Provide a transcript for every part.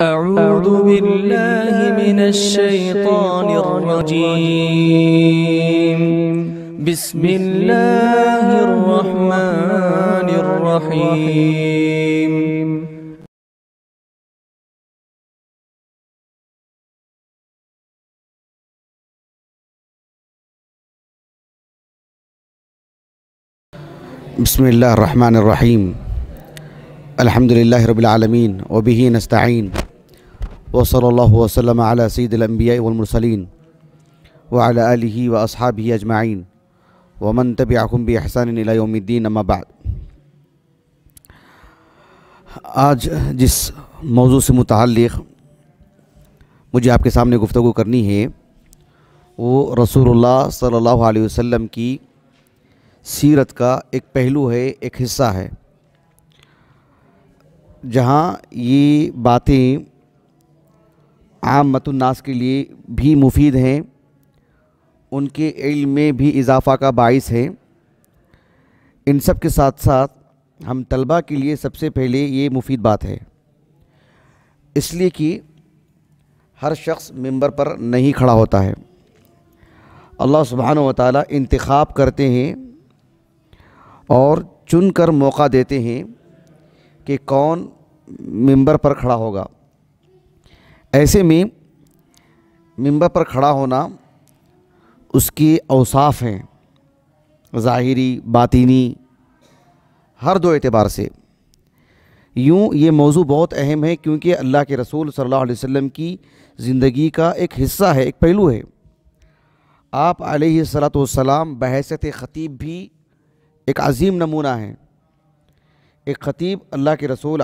أعوذ بالله من الشيطان الرجيم بسم الله الرحمن الرحيم بسم الله الرحمن الرحيم الحمد لله رب العالمين وبه نستعين वसल वसलम सईदम्बियामरसलिन वाली व असहाबी अजमाइन वमन तब आकुम बहसानदीन अम्माबाद आज जिस मौजू से मुतक़ मुझे आपके सामने गुफ्तु करनी है वो रसूलुल्लाह सल्लल्लाहु अलैहि वसल्लम की सीरत का एक पहलू है एक हिस्सा है जहाँ ये बातें आम मतुन्नास के लिए भी मुफीद हैं उनके इल्म में भी इजाफ़ा का बाइस है इन सब के साथ साथ हम तलबा के लिए सबसे पहले ये मुफीद बात है इसलिए कि हर शख्स मेंबर पर नहीं खड़ा होता है अल्लाह सुबहान व इंतखब करते हैं और चुन कर मौका देते हैं कि कौन मेंबर पर खड़ा होगा ऐसे में मिंबर पर खड़ा होना उसके अवसाफ़ हैं ज़ाहरी बातिनी हर दो एतबार से यूँ ये मौजू बहुत अहम है क्योंकि अल्लाह के रसूल सल्लल्लाहु अलैहि वसल्लम की ज़िंदगी का एक हिस्सा है एक पहलू है आप आलतम बहसत ख़तीब भी एक अजीम नमूना है एक ख़तीब अल्लाह के रसूल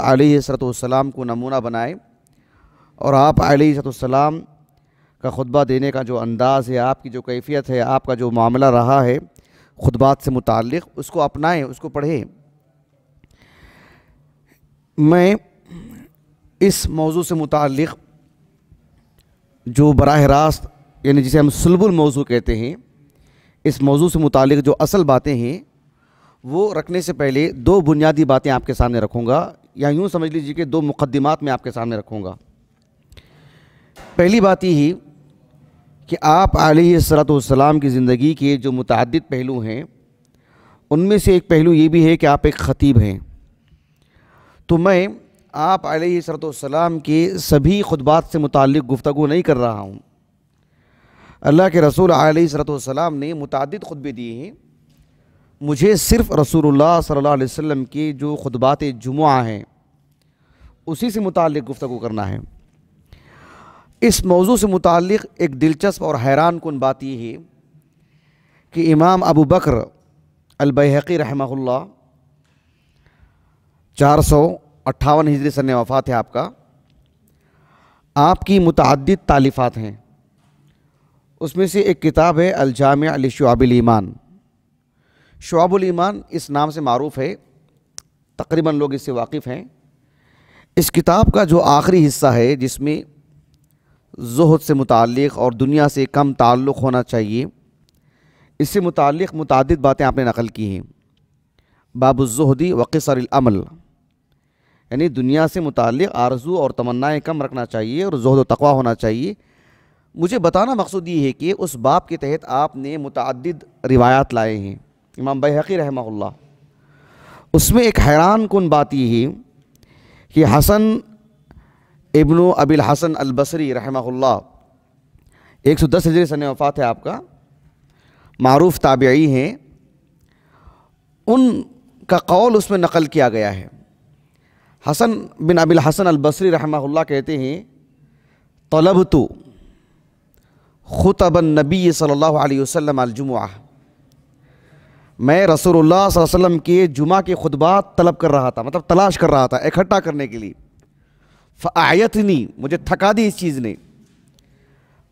सलाम को नमूना बनाए और आप आलीसलाम का खुतबा देने का जो अंदाज़ है आपकी जो कैफियत है आपका जो मामला रहा है खुतबात से मुतक़ उसको अपनाएं उसको पढ़ें मैं इस मौजू से मुतक़ जो बरह रास्त यानी जिसे हम सुलबुल मौजू कहते हैं इस मौजू से मुतक़ जो असल बातें हैं वो रखने से पहले दो बुनियादी बातें आपके सामने रखूँगा या यूँ समझ लीजिए कि दो मुकदमात मैं आपके सामने रखूँगा पहली बात यही कि आप आलतम की ज़िंदगी के जो मुतद पहलू हैं उनमें से एक पहलू ये भी है कि आप एक ख़तीब हैं तो मैं आप आलतम के सभी खुतबात से मुतल गुफ्तु नहीं कर रहा हूँ अल्लाह के रसूल आलतम ने मुतद खुतबे दिए हैं मुझे सिर्फ़ रसूल सल्ला वसम के जो खुतबात जुमा हैं उसी से मुतल गुफ्तु करना है इस मौजू से मुतल एक दिलचस्प और हैरान कन बात यह है कि इमाम अबू बकर अलबहकी रहमल्ला चार सौ अट्ठावन हिजरी सन वफ़ात है आपका आपकी मतद तालीफ़ात हैं उसमें से एक किताब है अलजाम अली अलशाबिलईमान ईमान इस नाम से मरूफ़ है तकरीबन लोग इससे वाकिफ़ हैं इस किताब का जो आखिरी हिस्सा है जिसमें जहद से मुतक़ और दुनिया से कम ताल्लुक़ होना चाहिए इससे मुतक़ मुतद बातें आपने नकल की हैं बाबुजहदी वक़सरमल यानी दुनिया से मुतक़ आरजू और तमन्नाएँ कम रखना चाहिए और जहद तकवा होना चाहिए मुझे बताना मकसूद ये है कि उस बाप के तहत आपने मुतद रिवायात लाए हैं इमाम बहकी रहमल उसमें एक हैरान कन बात ये है कि हसन इब्नु अबिल हसन बसरी रहमल्ला एक सौ दस हजरी सन वफ़ात है आपका मरूफ़ ताबी हैं उनका कौल उसमें नकल किया गया है हसन बिन अबिल हसन बसरी रहमल्ला कहते हैं तलब तो ख़ुतबन नबी सल्ला अल जुमुआ मैं रसूलुल्लाह वसल्लम के जुमा के खुतबा तलब कर रहा था मतलब तलाश कर रहा था इकट्ठा करने के लिए आयतनी मुझे थका दी इस चीज़ ने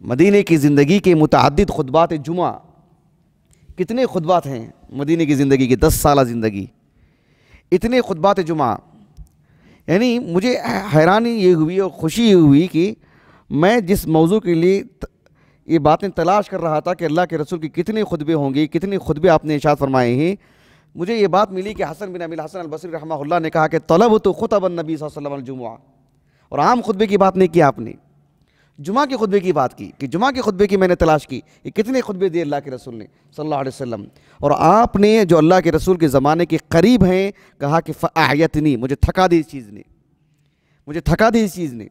मदीने की ज़िंदगी के मुतद खुतबात जुमा कितने खुतबात हैं मदीने की ज़िंदगी की दस साल ज़िंदगी इतने खुतबात जुमा यानी मुझे हैरानी ये हुई और खुशी ये हुई कि मैं जिस मौजू के लिए ये बातें तलाश कर रहा था कि अल्लाह के रसूल के कितने खुतबे होंगे कितने खुतबे आपने इशात फरमाए हैं मुझे ये बात मिली कि हसन बिन अमिल हसन अलबसर रहा ने कहा कि तलब तो खुतब नबी वसल्लम जुमा और आम खुतबे की बात नहीं की आपने जुमा के खुतबे की बात की कि जुमा के खुतबे की मैंने तलाश की कि कितने खुतबे दिए अल्लाह के रसूल ने सल्लल्लाहु अलैहि वसल्लम और आपने जो अल्लाह के रसूल के ज़माने के करीब हैं कहा कि नहीं मुझे थका दी इस चीज़ ने मुझे थका दी इस चीज़ ने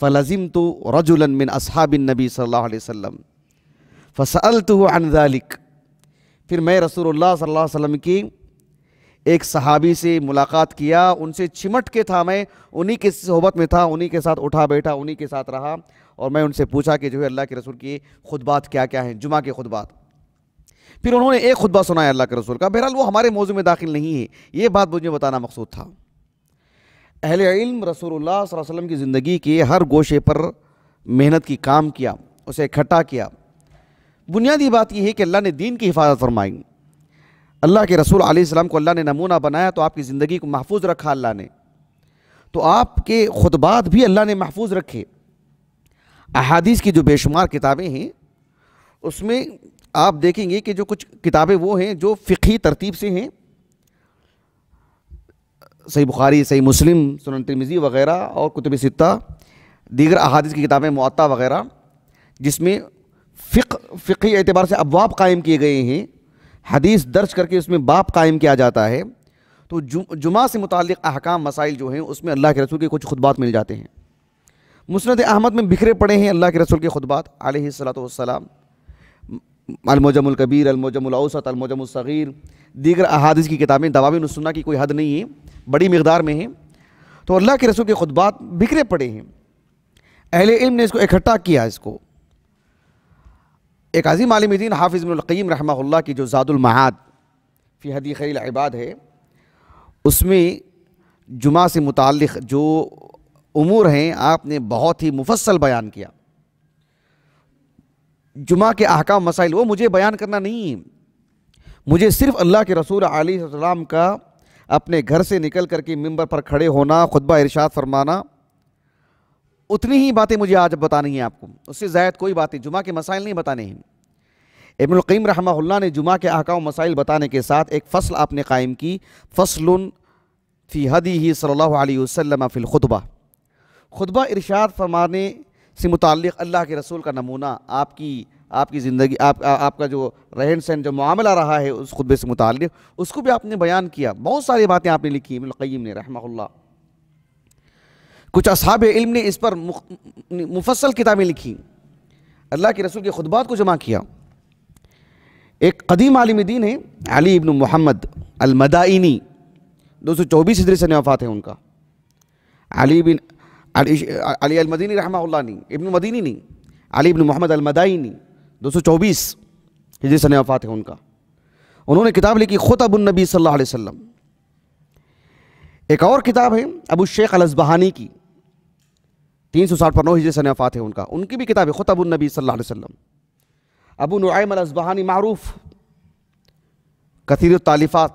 फ़लज़िम तो रजुलन मिन असहाबिन नबी सल्लल्लाहु अलैहि वसल्लम फ़सल तो अनदालिक फिर मैं रसूलुल्लाह सल्लल्लाहु अलैहि वसल्लम की एक सहाबी से मुलाकात किया उनसे चिमट के था मैं उन्हीं के सोहबत में था उन्हीं के साथ उठा बैठा उन्हीं के साथ रहा और मैं उनसे पूछा कि जो है अल्लाह के रसूल की खुदबात क्या क्या हैं जुमा के खुदबात फिर उन्होंने एक खुतबा सुनाया अल्लाह के रसूल का बहरहाल वो हमारे मौजू में दाखिल नहीं है ये बात मुझे बताना मकसूद था अहल इल्म रसूल वसल्लम की ज़िंदगी के हर गोशे पर मेहनत की काम किया उसे इकट्ठा किया बुनियादी बात यह है कि अल्लाह ने दीन की हिफाजत फरमाई अल्लाह के रसूल आलम को अल्लाह ने नमूना बनाया तो आपकी ज़िंदगी को महफूज रखा अल्लाह ने तो आपके खुतबात भी अल्लाह ने महफूज रखे अहादीस की जो बेशुमार किताबें हैं उसमें आप देखेंगे कि जो कुछ किताबें वो हैं जो फ़िकी तरतीब से हैं सही बुखारी सही मुस्लिम सुनन तमिज़ी वगैरह और कुतुब सित्ता दीगर अहादीस की किताबें मुआता वगैरह जिसमें फ़िक फ़िकी एतबार से अबवाब कायम किए गए हैं हदीस दर्ज करके उसमें बाप कायम किया जाता है तो जु, जुमा से मुतल अहकाम मसाइल जो हैं उसमें अल्लाह के रसूल के कुछ खुतबात मिल जाते हैं मुसरत अहमद में बिखरे पड़े हैं अल्लाह के रसूल के खुतबात आलतम अलमोजमकबीर अलमोजमसत अलमोजमसग़ीर दीगर अहादिस की किताबें दवाबिन सुन्ना की कोई हद नहीं है बड़ी मकदार में है तो अल्लाह के रसूल के खुतबात बिखरे पड़े हैं अहल इल्म ने इसको इकट्ठा किया इसको एक अजीम आलमदीन हाफिज़ीम रहा की जो ज़ादुलमहाद फ़ी हदी खरील इबाद है उसमें जुमा से मुतल जो अमूर हैं आपने बहुत ही मुफसल बयान किया जुमा के अहकाम मसाइल वो मुझे बयान करना नहीं मुझे सिर्फ अल्लाह के रसूल आलम का अपने घर से निकल करके मंबर पर खड़े होना खुतबा इरशाद फरमाना उतनी ही बातें मुझे आज बतानी है आपको उससे ज़ायद कोई बात नहीं जुमा के मसाइल नहीं बताने हैं इबनकम रहा ने जुमा के अहकाम मसाइल बताने के साथ एक फ़सल आपने कायम की फ़सल फ़ी हदी ही सल्ला वसम फ़िलखुतबा खुतबा इरशाद फरमाने से मुतल अल्लाह के रसूल का नमूना आपकी आपकी ज़िंदगी आप, आपका जो रहन सहन जो मामला रहा है उस खुतबे से मुतल उसको भी आपने बयान किया बहुत सारी बातें आपने लिखी इबनकम ने रहा कुछ असहाब इल्म ने इस पर मुफसल किताबें लिखी अल्लाह के रसूल के खुतबात को जमा किया एक कदीम आलिम दीन है अली इब्न मोहम्मद अलमदाइनी दो सौ चौबीस हिजरी सन वफ़ात है उनका अली बिन अली अलमदीनी रहमा ने इब्न मदीनी नहीं अली इब्न मोहम्मद अलमदाइनी दो सौ चौबीस हिजरी सन वफ़ात है उनका उन्होंने किताब लिखी खुतबुलनबी सल्ला वसम एक और किताब है अबू शेख अलसबहानी की तीन सौ साठ पर नौ हिजरी सन है उनका उनकी भी किताब है ख़ुत अबू नबी सल्ला वसम अबू नुआम अलबहानी मारूफ कथीर तालिफ़ात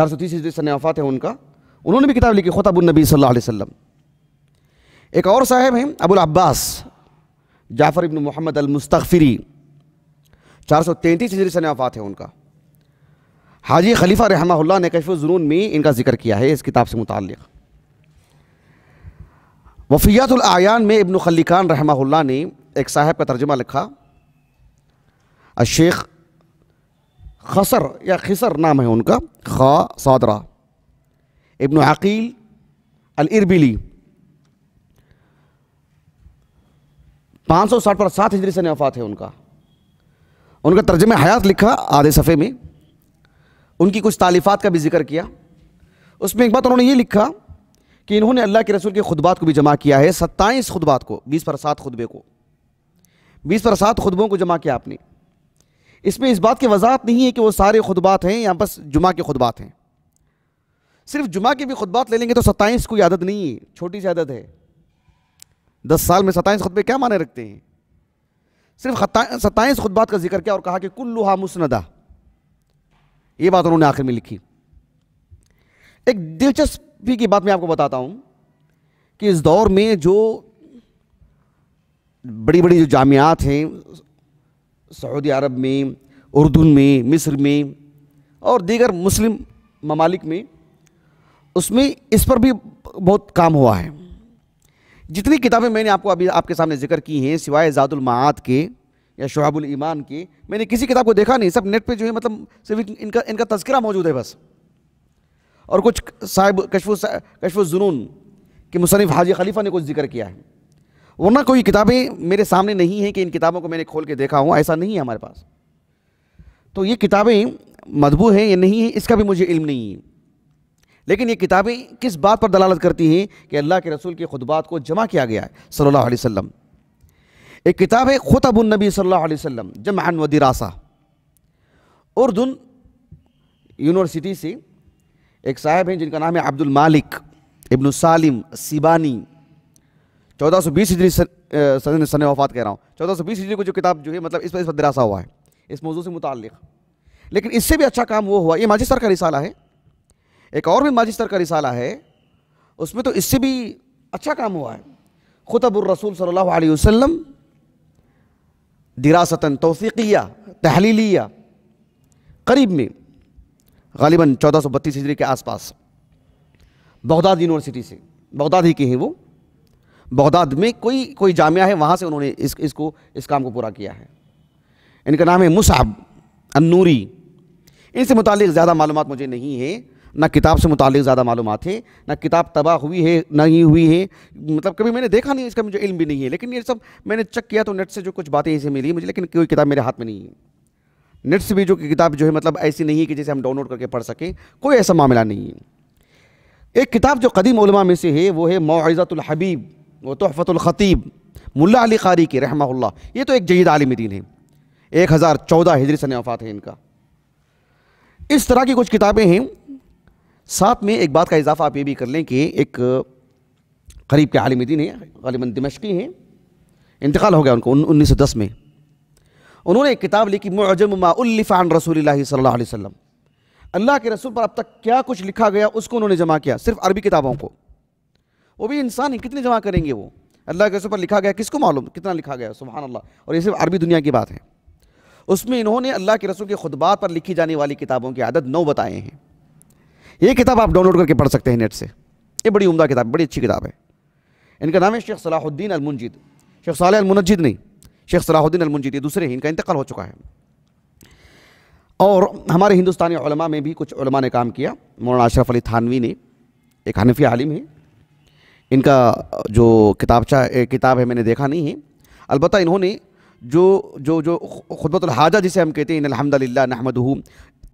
चार सौ तीस हिजरी सन वफ़ात है उनका उन्होंने भी किताब लिखी ख़ुत अबू नबी सल वसम एक और साहब हैं अबुल अब्बास जाफ़र इबन मोहम्मद अलमुस्तफ़री चार सौ तैंतीस हिजरी सन वफ़ात है उनका हाजी खलीफ़ा रहमा ने कशफ़ जुनून में इनका जिक्र किया है इस किताब से मुतक़ वफ़ियातुलआयान में इब्न खली खान रहमा ने एक साहब का तर्जमा लिखा अशेख खसर या खसर नाम है उनका खा सादरा इब्न अकील अलरबिली पाँच सौ साठ पर सात हिजरी से नफात है उनका उनका तर्जम हयात लिखा आधे सफ़े में उनकी कुछ तालीफ़ात का भी जिक्र किया उसमें एक बात उन्होंने ये लिखा कि इन्होंने अल्लाह के रसूल के खुदबात को भी जमा किया है सत्ताईस खुदबात को बीस पर सात खुतबे को बीस पर सात खुतबों को जमा किया आपने इसमें इस बात की वजाहत नहीं है कि वो सारे खुतबात हैं या बस जुमा के खुतबात हैं सिर्फ जुमा के भी खुतबात ले लेंगे तो सत्ताईस कोई आदत नहीं है छोटी सी आदत है दस साल में सत्ताईस खुतबे क्या माने रखते हैं सिर्फ सत्ताईस खुतबात का जिक्र किया और कहा कि कुल्लुहा मुसनदा ये बात उन्होंने आखिर में लिखी एक दिलचस्प भी की बात मैं आपको बताता हूँ कि इस दौर में जो बड़ी बड़ी जो जामियात हैं सऊदी अरब में उर्दून में मिस्र में और दीगर मुस्लिम ममालिक में उसमें इस पर भी बहुत काम हुआ है जितनी किताबें मैंने आपको अभी आपके सामने जिक्र की हैं सिवाय मात के या शहाबुल ईमान के मैंने किसी किताब को देखा नहीं सब नेट पे जो है मतलब सिर्फ इनका इनका तस्करा मौजूद है बस और कुछ साहिब कशफ कशफ जुनून के मुसनफ़ हाजी खलीफा ने कुछ जिक्र किया है वरना कोई किताबें मेरे सामने नहीं हैं कि इन किताबों को मैंने खोल के देखा हूँ ऐसा नहीं है हमारे पास तो ये किताबें मदबू हैं या नहीं है इसका भी मुझे इल्म नहीं है लेकिन ये किताबें किस बात पर दलालत करती हैं कि अल्लाह के रसूल के खुतबात को जमा किया गया है सल्लल्लाहु अलैहि वसल्लम एक किताब है खुतबुलनबी सल्लल्लाहु अलैहि वसल्लम जमान वदिरासा उर्दन यूनिवर्सिटी से एक साहब हैं जिनका नाम है अब्दुल मालिक इब्न सालिम सिबानी 1420 सौ बीस हिजरी सन सन वफात कह रहा हूँ 1420 सौ बीस हिजरी को जो किताब जो है मतलब इस पर इस पर दिरासा हुआ है इस मौजू से मुतल लेकिन इससे भी अच्छा काम वो हुआ ये माजिस्तर का रिसाला है एक और भी माजिस्तर का रिसाला है उसमें तो इससे भी अच्छा काम हुआ है ख़ुतबुलरसूल सल्ला वसम दिरासता तोफ़ीकिया तहलीलिया करीब में गालिबा चौदह सौ बत्तीस हिजरी के आसपास बगदाद यूनिवर्सिटी से बगदाद ही के हैं वो बगदाद में कोई कोई जामिया है वहाँ से उन्होंने इस इसको इस काम को पूरा किया है इनका नाम है मुसाब अन्नूरी इनसे मुतल ज़्यादा मालूम मुझे नहीं है ना किताब से मुतल ज़्यादा मालूम है ना किताब तबाह हुई है ना ही हुई है मतलब कभी मैंने देखा नहीं इसका मुझे इल्म भी नहीं है लेकिन ये सब मैंने चेक किया तो नेट से जो कुछ बातें इसे मिली मुझे लेकिन कोई किताब मेरे हाथ में नहीं है नेट्स भी जो की किताब जो है मतलब ऐसी नहीं है कि जैसे हम डाउनलोड करके पढ़ सकें कोई ऐसा मामला नहीं है एक किताब जो कदीम उलमा में से है वो है हबीब व तोहफ़तुलख़ीब मुल्ला अली कारी की रहमा ये तो एक जयद आलिम दीन है एक हज़ार चौदह हिजरी सन वफ़ात है इनका इस तरह की कुछ किताबें हैं साथ में एक बात का इजाफा आप ये भी कर लें कि एक करीब के आलिम दीन है गालिबा दमशकी हैं इंतकाल हो गया उनको उन्नीस सौ दस में उन्होंने एक किताब लिखी मुजम माउल्लिफ़ान रसूल सल्ला अल्लाह के रसूल पर अब तक क्या कुछ लिखा गया उसको उन्होंने जमा किया सिर्फ अरबी किताबों को वो भी इंसान ही कितने जमा करेंगे वो अल्लाह के रसूल पर लिखा गया किसको मालूम कितना लिखा गया सुबहान अल्लाह और ये सिर्फ अरबी दुनिया की बात है उसमें इन्होंने अल्लाह के रसूल के खुदबात पर लिखी जाने वाली किताबों की आदत नौ बताए हैं ये किताब आप डाउनलोड करके पढ़ सकते हैं नेट से ये बड़ी उमदा किताब बड़ी अच्छी किताब है इनका नाम है शेख सलाहुद्दीन अलमुनजीद शेख सलाह अलमुनजीद नहीं शेख सलाहुद्दीन अलमुंजीदी दूसरे ही इनका इंतकाल हो चुका है और हमारे हिंदुस्तानी उलमा में भी कुछ उलमा ने काम किया मौलाना अशरफ अली थानवी ने एक हनफी आलिम है इनका जो किताबचा किताब है मैंने देखा नहीं है अलबत् इन्होंने जो जो जो खुतबतहाजा जिसे हम कहते हैं अलहमदिल्ला नहमदहू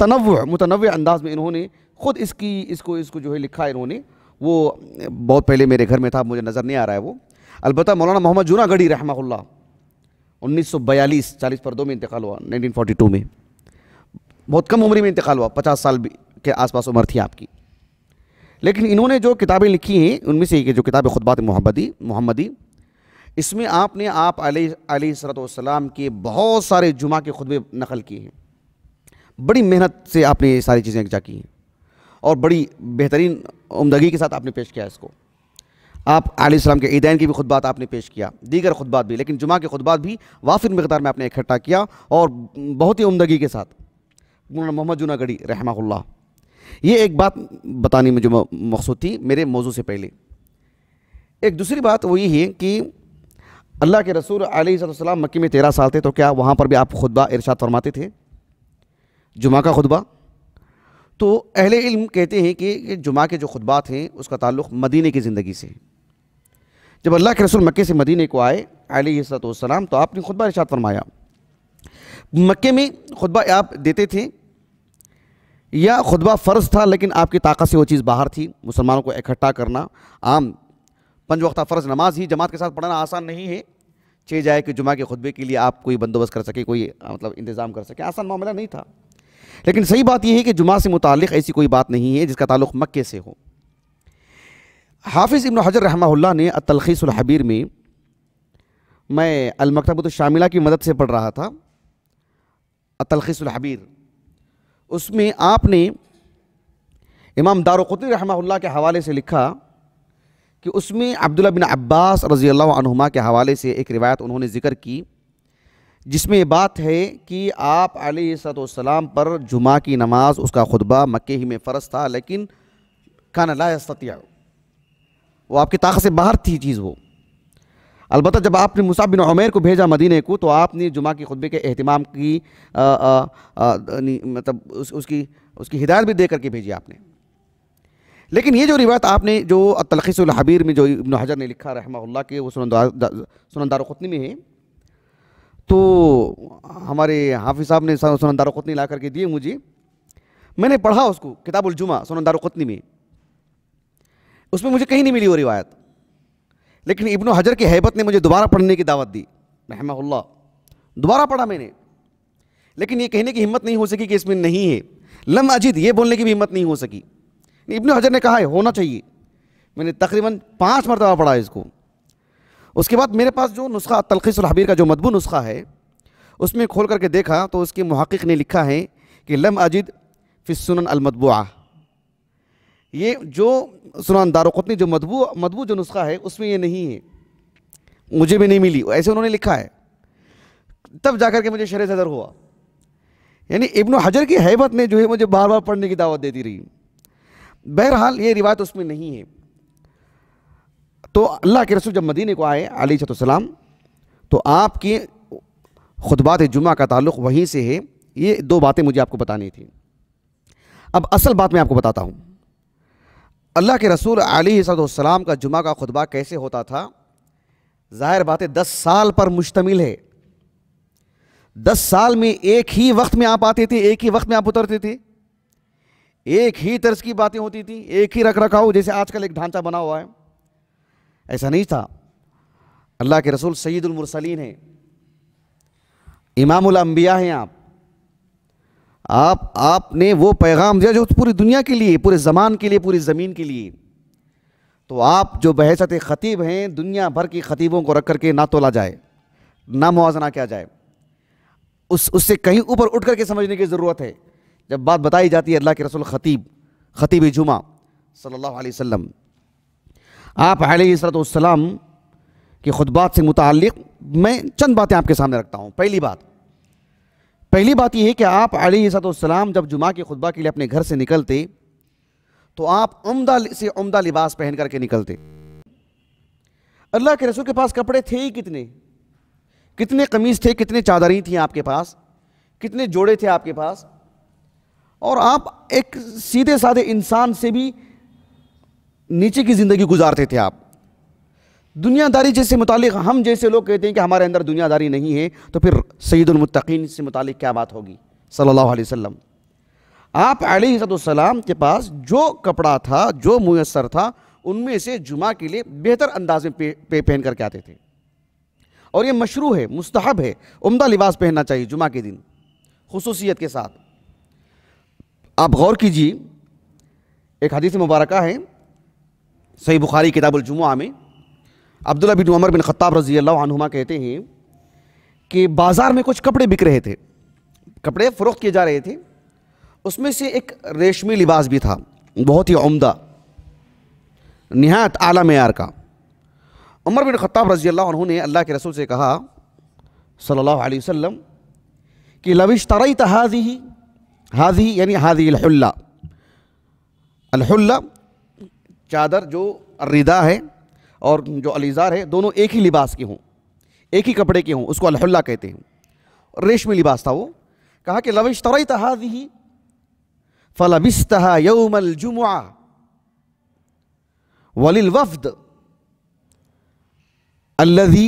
तनव मुतनव अंदाज में इन्होंने ख़ुद इसकी इसको इसको जो है लिखा इन्होंने वो बहुत पहले मेरे घर में था मुझे नज़र नहीं आ रहा है वो अलबत् मौलाना मोहम्मद जूनागढ़ी रहमा उन्नीस सौ बयालीस चालीस पर दो में इंतकाल हुआ 1942 में बहुत कम उम्र में इंतकाल हुआ पचास साल के आसपास उम्र थी आपकी लेकिन इन्होंने जो किताबें लिखी हैं उनमें से एक जो किताब खुदबात मोहम्मदी मोहम्मदी इसमें आपने आप अली सरतम के बहुत सारे जुमा के खुतबे नकल किए हैं बड़ी मेहनत से आपने ये सारी चीज़ें जा की हैं और बड़ी बेहतरीन उमदगी के साथ आपने पेश किया इसको आप आलाम के ईदैन की भी खुदबात आपने पेश किया दीगर खुदबात भी लेकिन जुमा के खुदबात भी वाफिर मकदार में आपने इकट्ठा किया और बहुत ही उमदगी के साथ मौलाना मोहम्मद जूनागढ़ी रहमा ये एक बात बताने में जो मकसूद थी मेरे मौजू से पहले एक दूसरी बात वो है कि अल्लाह के रसूल आलम मक्की में तेरह साल थे तो क्या वहाँ पर भी आप खुतबा इरशाद फरमाते थे जुमा का खुतबा तो अहले इल्म कहते हैं कि जुमा के जो खुतबात हैं उसका ताल्लुक़ मदीने की ज़िंदगी से है जब अल्लाह के रसूल मक्के से मदीने को आए आलतम तो आपने खुतबा इर्शाद फरमाया मक्के में खुतबा आप देते थे या खुतबा फ़र्ज़ था लेकिन आपकी ताकत से वो चीज़ बाहर थी मुसलमानों को इकट्ठा करना आम पंज वक्ता फ़र्ज़ नमाज ही जमात के साथ पढ़ना आसान नहीं है छे जाए कि जुमा के खुतबे के लिए आप कोई बंदोबस्त कर सके कोई मतलब इंतज़ाम कर सके आसान मामला नहीं था लेकिन सही बात यह है कि जुमा से मुतल ऐसी कोई बात नहीं है जिसका ताल्लुक मक्के से हो हाफिज़ इब्न हजर रहमा ने तलखीसबीर में मैं अलमकतबत शामिला की मदद से पढ़ रहा था तलखीसबीर उसमें आपने इमाम दारक़ुतनी रहमा के हवाले से लिखा कि उसमें अब्दुल्ला बिन अब्बास रज़ी के हवाले से एक रिवायत उन्होंने ज़िक्र की जिसमें ये बात है कि आप सलाम पर जुमा की नमाज़ उसका खुतबा मक्के ही में फ़र्ज था लेकिन कान लाया वो आपकी ताकत से बाहर थी चीज़ वो अलबत्त जब आपने मुसा बिन उमेर को भेजा मदीने को तो आपने जुमा के खुतबे के अहतमाम की आ, आ, आ, मतलब उस, उसकी उसकी हिदायत भी दे करके भेजी आपने लेकिन ये जो रिवायत आपने जो तलखीसलहबीर में जो इबन हजर ने लिखा रहमा के वो सुनंदार ख़ुतनी में है तो हमारे हाफिज़ साहब ने सुनंदार ख़ुतनी ला करके दिए मुझे मैंने पढ़ा उसको किताबुलजुमा सुनंदार ख़ुतनी में उसमें मुझे कहीं नहीं मिली वो रिवायत लेकिन इब्न हजर की हैबत ने मुझे दोबारा पढ़ने की दावत दी महमा दोबारा पढ़ा मैंने लेकिन ये कहने की हिम्मत नहीं हो सकी कि इसमें नहीं है लम अजीद ये बोलने की भी हिम्मत नहीं हो सकी इब्न हजर ने कहा है होना चाहिए मैंने तकरीबन पाँच मरतबा पढ़ा इसको उसके बाद मेरे पास जो नुस्खा तलखीस हबीर का जो मदबू नुस्खा है उसमें खोल करके देखा तो उसके महक़ ने लिखा है कि लम सुन फिसुन अलमतबुआ ये जो सुनान दारोकतनी जो मदबू मदबू जो नुस्खा है उसमें ये नहीं है मुझे भी नहीं मिली ऐसे उन्होंने लिखा है तब जाकर के मुझे शर सदर हुआ यानी इब्न हजर की हैबत ने जो है मुझे बार बार पढ़ने की दावत देती रही बहरहाल ये रिवायत उसमें नहीं है तो अल्लाह के रसूल जब मदीने को आए अली सतम तो आपकी खुतबात जुमा का ताल्लुक वहीं से है ये दो बातें मुझे आपको बतानी थी अब असल बात मैं आपको बताता हूँ अल्लाह के रसूल अली का जुमा का खुतबा कैसे होता था ज़ाहिर बात है दस साल पर मुश्तमिल है दस साल में एक ही वक्त में आप आते थे एक ही वक्त में आप उतरते थे एक ही तर्ज की बातें होती थी एक ही रख रखाव जैसे आजकल एक ढांचा बना हुआ है ऐसा नहीं था अल्लाह के रसूल सईदुलमरसलीन है इमामुल हैं आप आप आपने वो पैगाम दिया जो पूरी दुनिया के लिए पूरे ज़मान के लिए पूरी ज़मीन के लिए तो आप जो बहसत ख़तीब हैं दुनिया भर की ख़तीबों को रख करके ना तोला जाए ना मुजना किया जाए उस उससे कहीं ऊपर उठ करके समझने की ज़रूरत है जब बात बताई जाती है अल्लाह के रसुल ख़तीब ख़तीब जुमा सल्ला अलैहि आप सलाम के खुतबात से मुतल मैं चंद बातें आपके सामने रखता हूँ पहली बात पहली बात यह है कि आप सलाम जब जुमा के खुतबा के लिए अपने घर से निकलते तो आप उम्दा से उम्दा लिबास पहन करके निकलते अल्लाह के रसूल के पास कपड़े थे ही कितने कितने कमीज़ थे कितने चादरें थी आपके पास कितने जोड़े थे आपके पास और आप एक सीधे साधे इंसान से भी नीचे की ज़िंदगी गुजारते थे आप दुनियादारी जैसे मुतालिक हम जैसे लोग कहते हैं कि हमारे अंदर दुनियादारी नहीं है तो फिर सईदुलमतकीन से मुतालिक क्या बात होगी सल्ला अलैहि आप सलाम के पास जो कपड़ा था जो मैसर था उनमें से जुमा के लिए बेहतर अंदाज में पे, पे, पहन करके आते थे और ये मशरू है मुस्तहब है उम्दा लिबास पहनना चाहिए जुमा के दिन खसूसियत के साथ आप गौर कीजिए एक हदीस मुबारक है सही बुखारी किताबुलजुमा में अब्दुल्ला बिन उमर बिन ख़त्ताब रज़ी अल्लाहुमा कहते हैं कि बाज़ार में कुछ कपड़े बिक रहे थे कपड़े फ़रोख्त किए जा रहे थे उसमें से एक रेशमी लिबास भी था बहुत ही उम्दा नहायत आला मैार का उमर बिन ख़त्ताब रज़ी अल्लाह ने अल्लाह के रसूल से कहा सल्लल्लाहु अलैहि वसल्लम कि लविश तरई हाजी ही हाजी यानी हाजी अलहुल्ला अलहुल्ला चादर जो रिदा है और जो अलीज़ार है दोनों एक ही लिबास के हों एक ही कपड़े के हों उसको अलहल्ला कहते हैं रेशमी लिबास था वो कहा कि लविश तरई तहादी ही यौमल जुमुआ वलिल वफद अल्लजी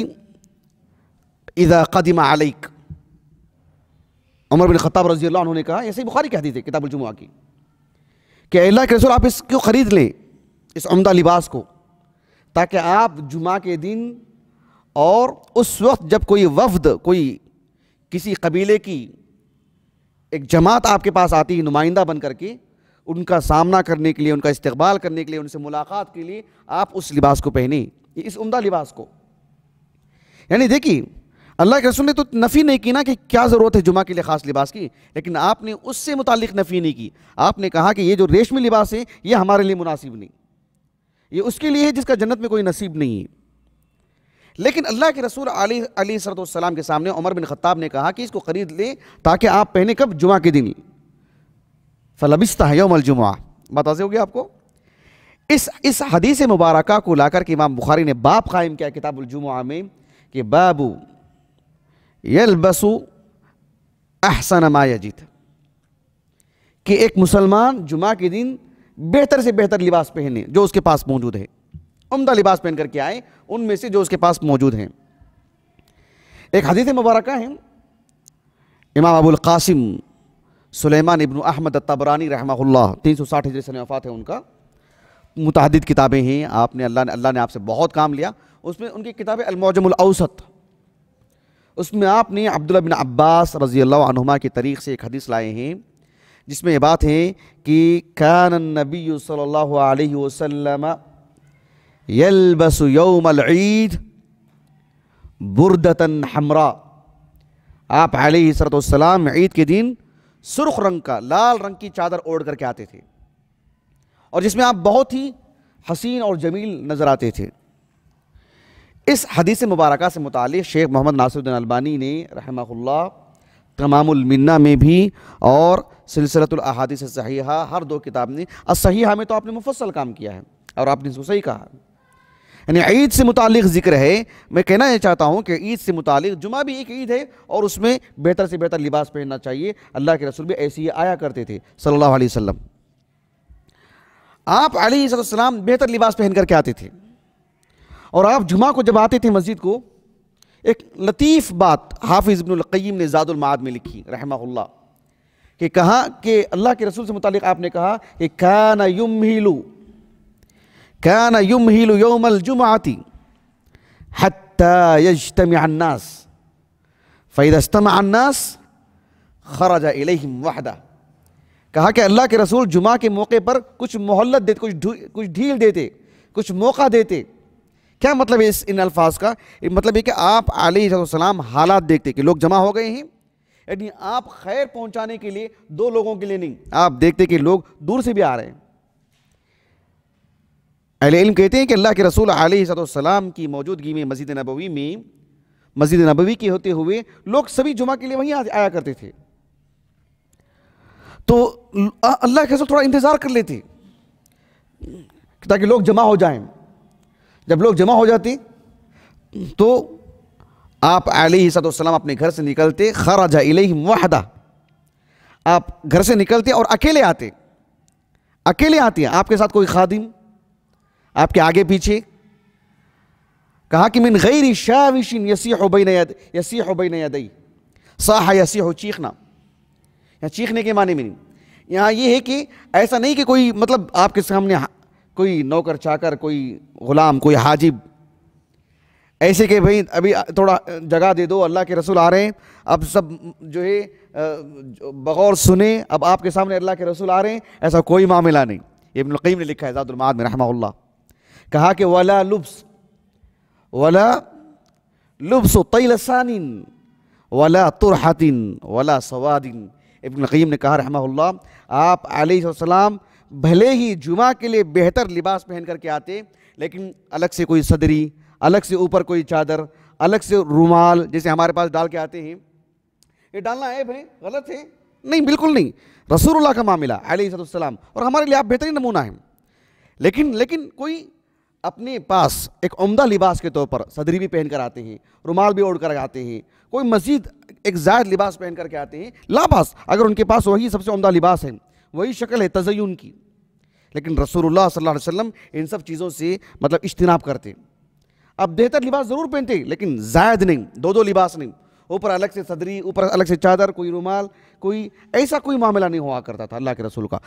इजा कदिम आलिक उमर बिन ख़ताब रजी अल्लाह उन्होंने कहा ऐसे ही बुखारी कहती थी जुमुआ की कि अल्लाह के रसूल आप इसको ख़रीद लें इस उमदा लिबास को ताकि आप जुमा के दिन और उस वक्त जब कोई वफद कोई किसी कबीले की एक जमात आपके पास आती है नुमाइंदा बन करके उनका सामना करने के लिए उनका इस्तबाल करने के लिए उनसे मुलाकात के लिए आप उस लिबास को पहने इस उमदा लिबास को यानी देखिए अल्लाह के रसूल ने तो नफ़ी नहीं की ना कि क्या ज़रूरत है जुमा के लिए ख़ास लिबास की लेकिन आपने उससे मुतल नफ़ी नहीं की आपने कहा कि ये जो रेशमी लिबास है ये हमारे लिए मुनासिब नहीं ये उसके लिए है जिसका जन्नत में कोई नसीब नहीं है लेकिन अल्लाह के रसूल अली अली सरतम के सामने उमर बिन ख़त्ताब ने कहा कि इसको ख़रीद लें ताकि आप पहने कब जुमा के दिन फलबिस्ता है यौमल जुमा बात हो गया आपको इस इस हदीस मुबारक को लाकर के इमाम बुखारी ने बाप कायम किया किताबुलजुमा में कि बाबू बसु अहसन जीत कि एक मुसलमान जुमा के दिन बेहतर से बेहतर लिबास पहने जो उसके पास मौजूद है उमदा लिबास पहन करके आए उनमें से जो उसके पास मौजूद हैं एक हदीत मुबारक है इमाम अबुल कासिम सुलेमान इबन अहमद तबरानी रहमल्ला तीन सौ साठ हिजरी सन वफ़ात है उनका मुतहद किताबें हैं आपने अल्लाह ने अल्लाह ने आपसे बहुत काम लिया उसमें उनकी किताब अलमौजमसत उसमें आपने अब्दुल्ला बिन अब्बास रज़ी अल्लाह की तरीक़ से एक हदीस लाए हैं जिसमें ये बात है कि कान नबी सल्लल्लाहु अलैहि ईद बुरदतन हमरा आप सलाम ईद के दिन सुर्ख रंग का लाल रंग की चादर ओढ़ करके आते थे और जिसमें आप बहुत ही हसीन और जमील नज़र आते थे इस हदीस मुबारक से मुतल शेख मोहम्मद नासिरुद्दीन अलबानी ने रहमल्ला तमामलमन्ना में भी और से सही हर दो किताब ने सहीहा में तो आपने मुफसल काम किया है और आपने इसको सही कहा यानी ईद से मुतक ज़िक्र है मैं कहना यह चाहता हूँ कि ईद से मुतक जुमा भी एक ईद है और उसमें बेहतर से बेहतर लिबास पहनना चाहिए अल्लाह के रसूल भी ऐसे ही आया करते थे सल्ला वसम आप अली बेहतर लिबास पहन करके आते थे और आप जुमा को जब आते थे मस्जिद को एक लतीफ़ बात हाफिज़ इबनकैम ने ज़ादुलमाद में लिखी रहमल्ला कि कहा कि अल्लाह के रसूल से मुतल आपने कहा कि काना युम हीलू काना युम हीलू योमल जुमाती हत्याजतमास फ़ैदस्तमास खराजा इलेहिम वाहदा कहा कि अल्लाह के रसूल जुमा के मौके पर कुछ मोहल्लत देते कुछ कुछ ढील देते कुछ मौका देते क्या मतलब है इस इन अल्फाज का मतलब ये कि आप आलम हालात देखते कि लोग जमा हो गए हैं यानी आप खैर पहुंचाने के लिए दो लोगों के लिए नहीं आप देखते कि लोग दूर से भी आ रहे हैं अहले कहते हैं कि अल्लाह के रसूल आलतम की मौजूदगी में मस्जिद नबवी में मस्जिद नबवी के होते हुए लोग सभी जुमा के लिए वहीं आया करते थे तो अल्लाह के रसूल थोड़ा इंतज़ार कर लेते ताकि लोग जमा हो जाएं जब लोग जमा हो जाते तो आप आलतम अपने घर से निकलते खराजा वाहदा आप घर से निकलते और अकेले आते अकेले आते हैं आपके साथ कोई खादिम आपके आगे पीछे कहा कि मिन गैर शाविशिन यसी नया यसी नया दई साह यसी हो चीखना या चीखने के माने में नहीं यहाँ ये है कि ऐसा नहीं कि कोई मतलब आपके सामने कोई नौकर चाकर कोई ग़ुलाम कोई हाजिब ऐसे के भाई अभी थोड़ा जगह दे दो अल्लाह के रसूल आ रहे हैं अब सब जो है बगौर सुने अब आपके सामने अल्लाह के रसूल आ रहे हैं ऐसा कोई मामला नहीं इबन ने लिखा है ज़ातुलमाद में कहा कि वला लुब्स वला लुब्स तैलसानिन वला तुरहतिन वला सवादिन इबन ने कहा रहमा आप आलम भले ही जुमा के लिए बेहतर लिबास पहन करके आते लेकिन अलग से कोई सदरी अलग से ऊपर कोई चादर अलग से रुमाल जैसे हमारे पास डाल के आते हैं ये डालना है है गलत है नहीं बिल्कुल नहीं रसूल का मामला सलाम और हमारे लिए आप बेहतरीन नमूना है लेकिन लेकिन कोई अपने पास एक उमदा लिबास के तौर पर सदरी भी पहन कर आते हैं रुमाल भी ओढ़ कर आते हैं कोई मजीद एक जायद लिबास पहन करके आते हैं लाबास अगर उनके पास वही सबसे उमदा लिबास है वही शक्ल है तजयन की लेकिन रसूलुल्लाह सल्लल्लाहु अलैहि वसल्लम इन सब चीज़ों से मतलब इज्तनाब करते अब बेहतर लिबास ज़रूर पहनते लेकिन जायद नहीं दो दो लिबास नहीं ऊपर अलग से सदरी ऊपर अलग से चादर कोई रुमाल कोई ऐसा कोई मामला नहीं हुआ करता था अल्लाह के रसूल का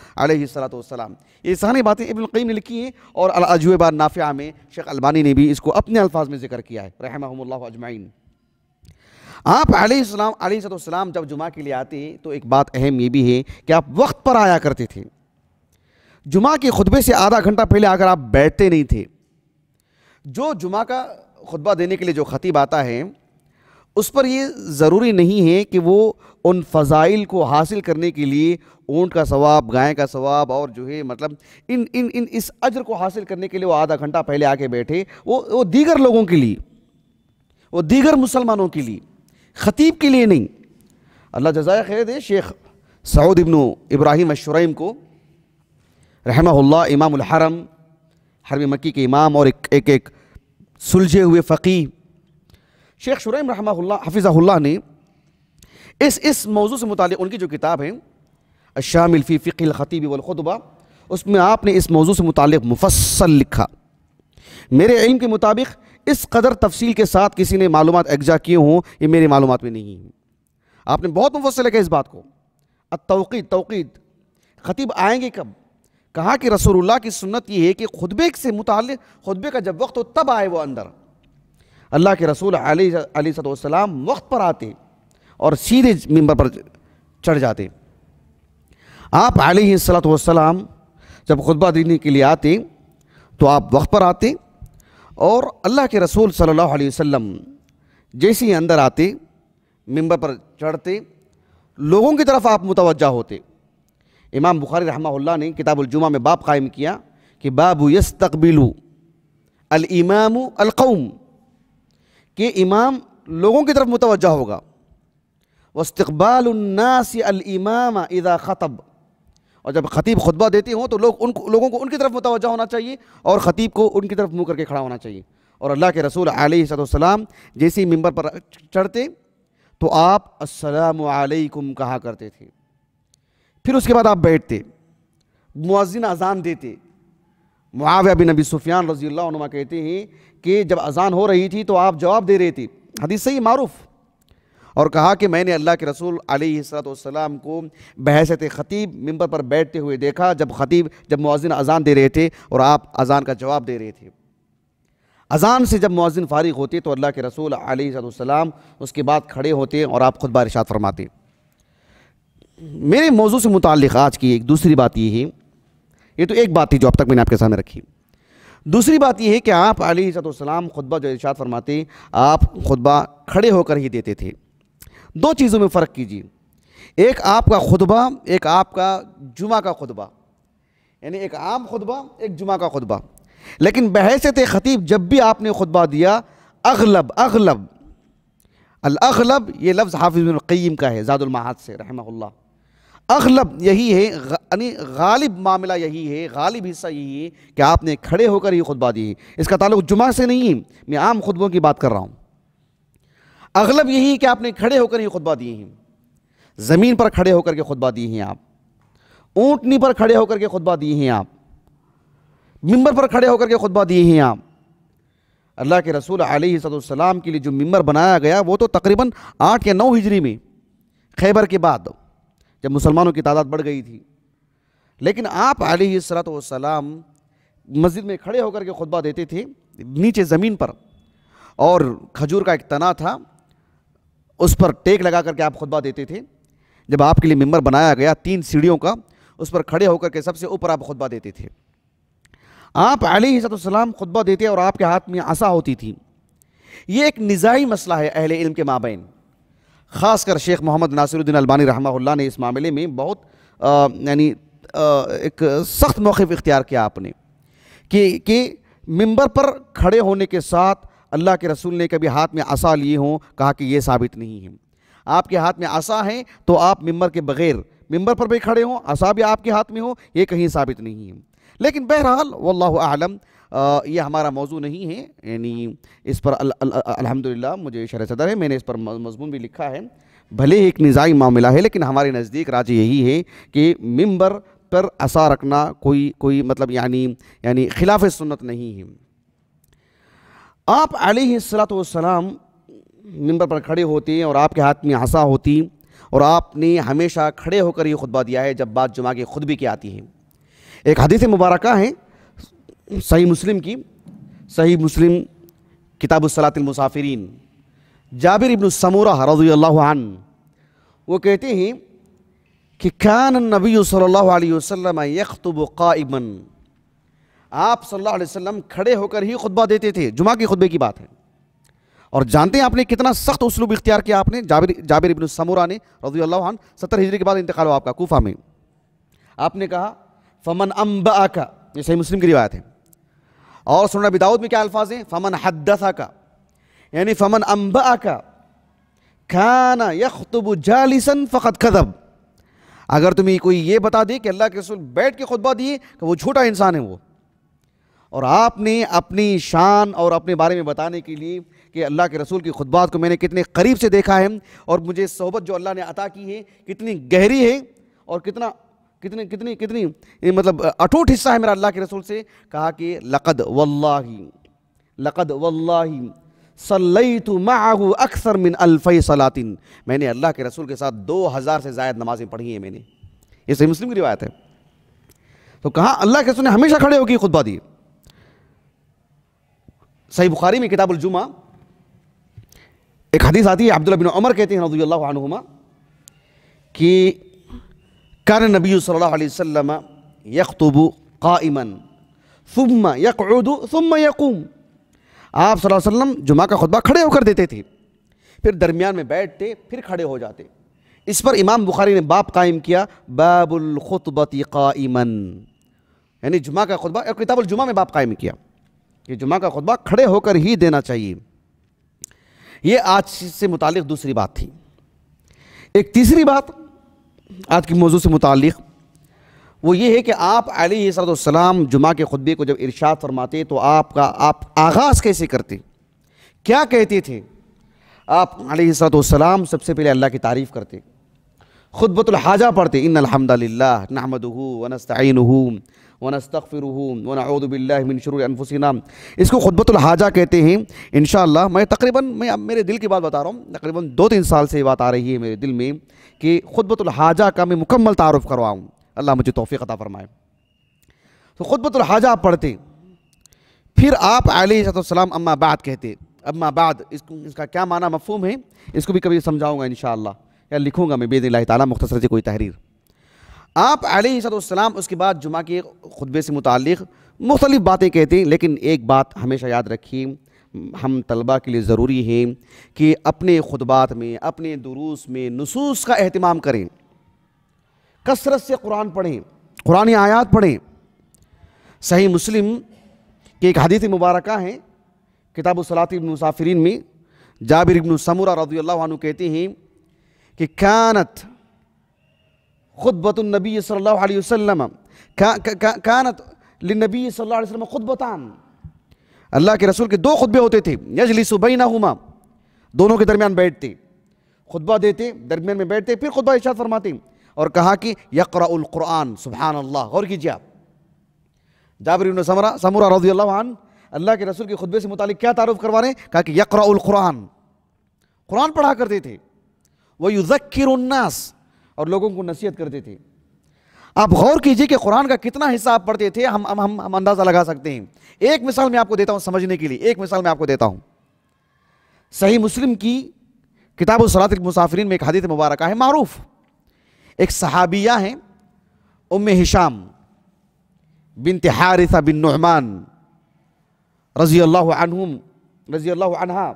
सलाम ये सारी बातें इबन ने लिखी हैं और अजूबान नाफ़िया में शेख अलबानी ने भी इसको अपने अल्फाज में जिक्र किया है रहमा अजमाइन आप आलतम जब जुमा के लिए आते तो एक बात अहम ये भी है कि आप वक्त पर आया करते थे जुमा के खुतबे से आधा घंटा पहले आकर आप बैठते नहीं थे जो जुमा का खुतबा देने के लिए जो ख़तीब आता है उस पर ये ज़रूरी नहीं है कि वो उन फ़जाइल को हासिल करने के लिए ऊँट का सवाब गाय का सवाब और जो है मतलब इन इन इन इस अजर को हासिल करने के लिए वो आधा घंटा पहले आके बैठे वो वो दीगर लोगों के लिए वो दीगर मुसलमानों के लिए ख़तीब के लिए नहीं अल्लाह जजाय खैर दे शेख सऊद इबन इब्राहिम अशरैम को रहमल्ला इमाम हरम मक्की के इमाम और एक एक, एक सुलझे हुए फ़कीह शेख शुरैम रहा हफिज़ाल्ला ने इस इस मौजू से मुतल उनकी जो किताब है अशामिलफ़ी फ़िकल ख़तीब वालखुतबा उसमें आपने इस मौजू से मुतल मुफसल लिखा मेरे इल्म के मुताबिक इस कदर तफसील के साथ किसी ने मालूम एग्जा किए हों ये मेरी मालूम में नहीं है आपने बहुत मुफसल लिखा इस बात को अतौक़ी तोक़ीद खतीब आएंगे कब कहा कि रसूलुल्लाह की सुन्नत ये है कि खुतबे से मुतल खुतबे का जब वक्त हो तब आए वो अंदर अल्लाह के रसूल सलाम वक्त पर आते और सीधे मंबर पर चढ़ जाते आप सलाम जब खुतबा देने के लिए आते तो आप वक्त पर आते और अल्लाह के रसूल सल्लल्लाहु अलैहि वसल्लम जैसे ही अंदर आते मिंबर पर चढ़ते लोगों की तरफ आप मुतवजा होते इमाम बुखारी रहमा ने किताबुलजुमा में बाप कायम किया कि बाबू यस तकबिलू अलइमाम अलकौम के इमाम लोगों की तरफ मुतवजा होगा वस्तबालनास अलइमाम इदा ख़तब और जब खतीब खुतबा देती हों तो लोग उन लोगों को उनकी तरफ मुतवजह होना चाहिए और ख़तीब को उनकी तरफ मुँह करके खड़ा होना चाहिए और अल्लाह के रसूल आलतम जैसे ही मंबर पर चढ़ते तो आप असलकुम कहा करते थे फिर उसके बाद आप बैठते मुआजिन अजान देते मुआविया बिन नबी सुफियान रजी अल्लाह कहते हैं कि जब अजान हो रही थी तो आप जवाब दे रहे थे हदीस सही मारूफ़ और कहा कि मैंने अल्लाह के रसूल सलाम को बहसत ख़तीब मंबर पर बैठते हुए देखा जब ख़तीब जब मौजिन अजान दे रहे थे और आप अजान का जवाब दे रहे थे अजान से जब मौजिन फारिग होते तो अल्लाह के रसूल अलीसलाम उसके बाद खड़े होते और आप खुद बारिशात फरमाते मेरे मौजू से मुतल आज की एक दूसरी बात ये है ये तो एक बात थी जो अब तक मैंने आपके सामने रखी दूसरी बात यह है कि आप सतम खुतबा जो इर्शाद फरमाते आप खुतबा खड़े होकर ही देते थे दो चीज़ों में फ़र्क कीजिए एक आपका खुतबा एक आपका जुमा का खुतबा यानी एक आम खुतबा एक जुमा का खुतबा लेकिन बहसत ख़तीब जब भी आपने खुतबा दिया अगलब अगलब अलगलब ये लफ्ज़ हाफिज़ुल्क़ीम का है महाद से रहमल्ला अगलब यही है यानी गालिब मामला यही है गालिब हिस्सा यही है कि आपने खड़े होकर ही खुतबा है इसका ताल्लुक जुमा से नहीं है मैं आम खुतबों की बात कर रहा हूँ अगलब यही कि आपने खड़े होकर ही खुतबा दिए हैं ज़मीन पर खड़े होकर के खुतबा दिए हैं आप ऊंटनी पर खड़े होकर के खुतबा दिए हैं आप मिंबर पर खड़े होकर के खुतबा दिए हैं आप अल्लाह के रसूल सलाम के लिए जो मिंबर बनाया गया वो तो तकरीबन आठ या नौ हिजरी में खैबर के बाद जब मुसलमानों की तादाद बढ़ गई थी लेकिन आप सलाम मस्जिद में खड़े होकर के खुतबा देते थे नीचे ज़मीन पर और खजूर का एक तना था उस पर टेक लगा करके आप खुतबा देते थे जब आपके लिए मेम्बर बनाया गया तीन सीढ़ियों का उस पर खड़े होकर के सबसे ऊपर आप खुतबा देते थे आप अलीसम खुतबा देते और आपके हाथ में आशा होती थी ये एक निज़ाई मसला है अहिल इल्म के माबेन ख़ासकर शेख मोहम्मद नासिरुद्दीन अलबानी रहमा ने इस मामले में बहुत यानी एक सख्त मौक़ इख्तियार किया आपने कि कि मंबर पर खड़े होने के साथ अल्लाह के रसूल ने कभी हाथ में आसा लिए हों कहा कि ये साबित नहीं है आपके हाथ में आसा है तो आप मिम्बर के बगैर मिम्बर पर भी खड़े हों आसा भी आपके हाथ में हो ये कहीं साबित नहीं है लेकिन बहरहाल वल्लाह आलम आ, ये हमारा मौजू नहीं है यानी इस पर अल्हम्दुलिल्लाह मुझे शर सदर है मैंने इस पर मजमून भी लिखा है भले ही एक निज़ाई मामला है लेकिन हमारे नज़दीक राज्य यही है कि मिंबर पर असा रखना कोई कोई मतलब यानी यानी खिलाफ सुन्नत नहीं है आप सलाम मंबर पर खड़े होते हैं और आपके हाथ में हंसा होती और आपने हमेशा खड़े होकर ये खुतबा दिया है जब बात जुमा खुद भी की आती है एक हदीस मुबारक है सही मुस्लिम की सही मुस्लिम किताब सलातमसाफरीन जाबिर इबन समूरा रजी अल्लाहन वो कहते हैं कि क्या नबी सल्लल्लाहु अलैहि वसल्लम यखतुब इबन आप सल्लल्लाहु अलैहि वसल्लम खड़े होकर ही खुतबा देते थे जुमा के खुतबे की बात है और जानते हैं आपने कितना सख्त उसलूब इख्तियार किया आपने जाबिर जाबिर इबन समूरा ने रजी अल्लाह सत्तर हिजरी के बाद इंतकाल हुआ आपका कोफा में आपने कहा फमन अम्बा का ये सही मुस्लिम की रिवायत है और सुनना बिदाऊद में क्या अल्फाज हैं फमन हद्दसा का यानी फमन अम्बा का खाना यखतुब जालिसन फ़कत कदब अगर तुम्हें कोई ये बता दे कि अल्लाह के रसूल बैठ के खुतबा दिए तो वो छोटा इंसान है वो और आपने अपनी शान और अपने बारे में बताने के लिए कि अल्लाह के रसूल की खुदबात को मैंने कितने करीब से देखा है और मुझे सोहबत जो अल्लाह ने अता की है कितनी गहरी है और कितना कितनी कितनी कितनी मतलब अटूट हिस्सा है मेरा अल्लाह के रसूल से कहा कि लक़द वल्लाही लक़द वल्लाही सल्लई तो माहू अक्सर मिन अल्फ़ई सलातिन मैंने अल्लाह के रसूल के साथ दो हज़ार से ज़ायद नमाज़ें पढ़ी हैं मैंने ये सही मुस्लिम की रिवायत है तो कहाँ अल्लाह के रसूल ने हमेशा खड़े होकर खुदबा दी सही बुखारी में किताब जुमा एक हदीस आती है अब्दुल्ला बिन उमर कहते हैं रजी अल्लाह कि कर नबी सल्लल्लाहु अलैहि वसल्लम यकतुबु काइमन सुम्मा यकउदु सुम्मा यकूम आप सल्लल्लाहु अलैहि वसल्लम जुमा का खुतबा खड़े होकर देते थे फिर दरमियान में बैठते फिर खड़े हो जाते इस पर इमाम बुखारी ने बाप कायम किया बाबुल खुतबती काइमन यानी जुमा का खुतबा किताबुल जुमा में बाप कायम किया कि जुमा का खुतबा खड़े होकर ही देना चाहिए ये आज से मुतल दूसरी बात थी एक तीसरी बात आज के मौजू से मुतल वो ये है कि आप अली जुमा के खुतबे को जब इरशाद फरमाते तो आपका आप आगाज़ कैसे करते क्या कहते थे आप सलाम सबसे पहले अल्लाह की तारीफ़ करते खुदबतुल हाजा पढ़ते इन अलहमदिल्ला नहमदू वनस्तिन वनस्तफ़िर वनाउदबिल्लिन शरूर अनफुसिना इसको खुतबतुलहाजा कहते हैं इन मैं तकरीबन मैं अब मेरे दिल की बात बता रहा हूँ तकरीबन दो तीन साल से ये बात आ रही है मेरे दिल में कि हाजा का मैं मुकम्मल तारफ़ करवाऊँ अल्लाह मुझे तोफ़ी अदा फ़रमाए तो खुतबतुलहाजा आप पढ़ते फिर आप आलतम अम्मा बाद कहते अम्मा बाद इसको इसका क्या माना मफहूम है इसको भी कभी समझाऊँगा इन या लिखूँगा मैं बेदी ताली मुख्तर से कोई तहरीर आप सलाम उसके बाद जुमा के खुतबे से मुतक़ मुख्तलिफ़ बातें कहते हैं लेकिन एक बात हमेशा याद रखिए हम तलबा के लिए ज़रूरी है कि अपने खुतबात में अपने दुरूस में नसूस का अहतमाम करें कसरत से कुरान पढ़ें कुरान आयात पढ़ें सही मुस्लिम की एक हदीत मुबारक है किताब सलाती मुसाफरीन में जाबिर इबन समूरा रजी अल्लाह कहते हैं कि क्यानत खुतबतुलनबी सल्ला वसम कानत लनबी सल्ला वसम खुतबतान अल्लाह के रसूल के दो खुतबे होते थे यजली सुबई दोनों के दरमियान बैठते खुतबा देते दरमियान में बैठते फिर खुतबा इशाद फरमाते और कहा कि यकराउलकुरान सुबहान अल्लाह गौर कीजिए आप जाबरी समरा समूरा रजी अल्लाह अल्लाह के रसूल के खुतबे से मुतालिक क्या तारुफ करवा रहे हैं कहा कि यकराउलकुरान कुरान पढ़ा करते थे वह युजक्र उन्नास और लोगों को नसीहत करते थे आप गौर कीजिए कि कुरान का कितना हिस्सा आप पढ़ते थे हम हम हम अंदाज़ा लगा सकते हैं एक मिसाल मैं आपको देता हूँ समझने के लिए एक मिसाल मैं आपको देता हूं सही मुस्लिम की किताब सलात मुसाफरीन में एक हदीत मुबारक है मारूफ एक सहाबिया है उम हिशाम बिन तिहारिसा बिन नुमान रज़ी अल्लाह अनहुम रज़ी अल्लाह अनहा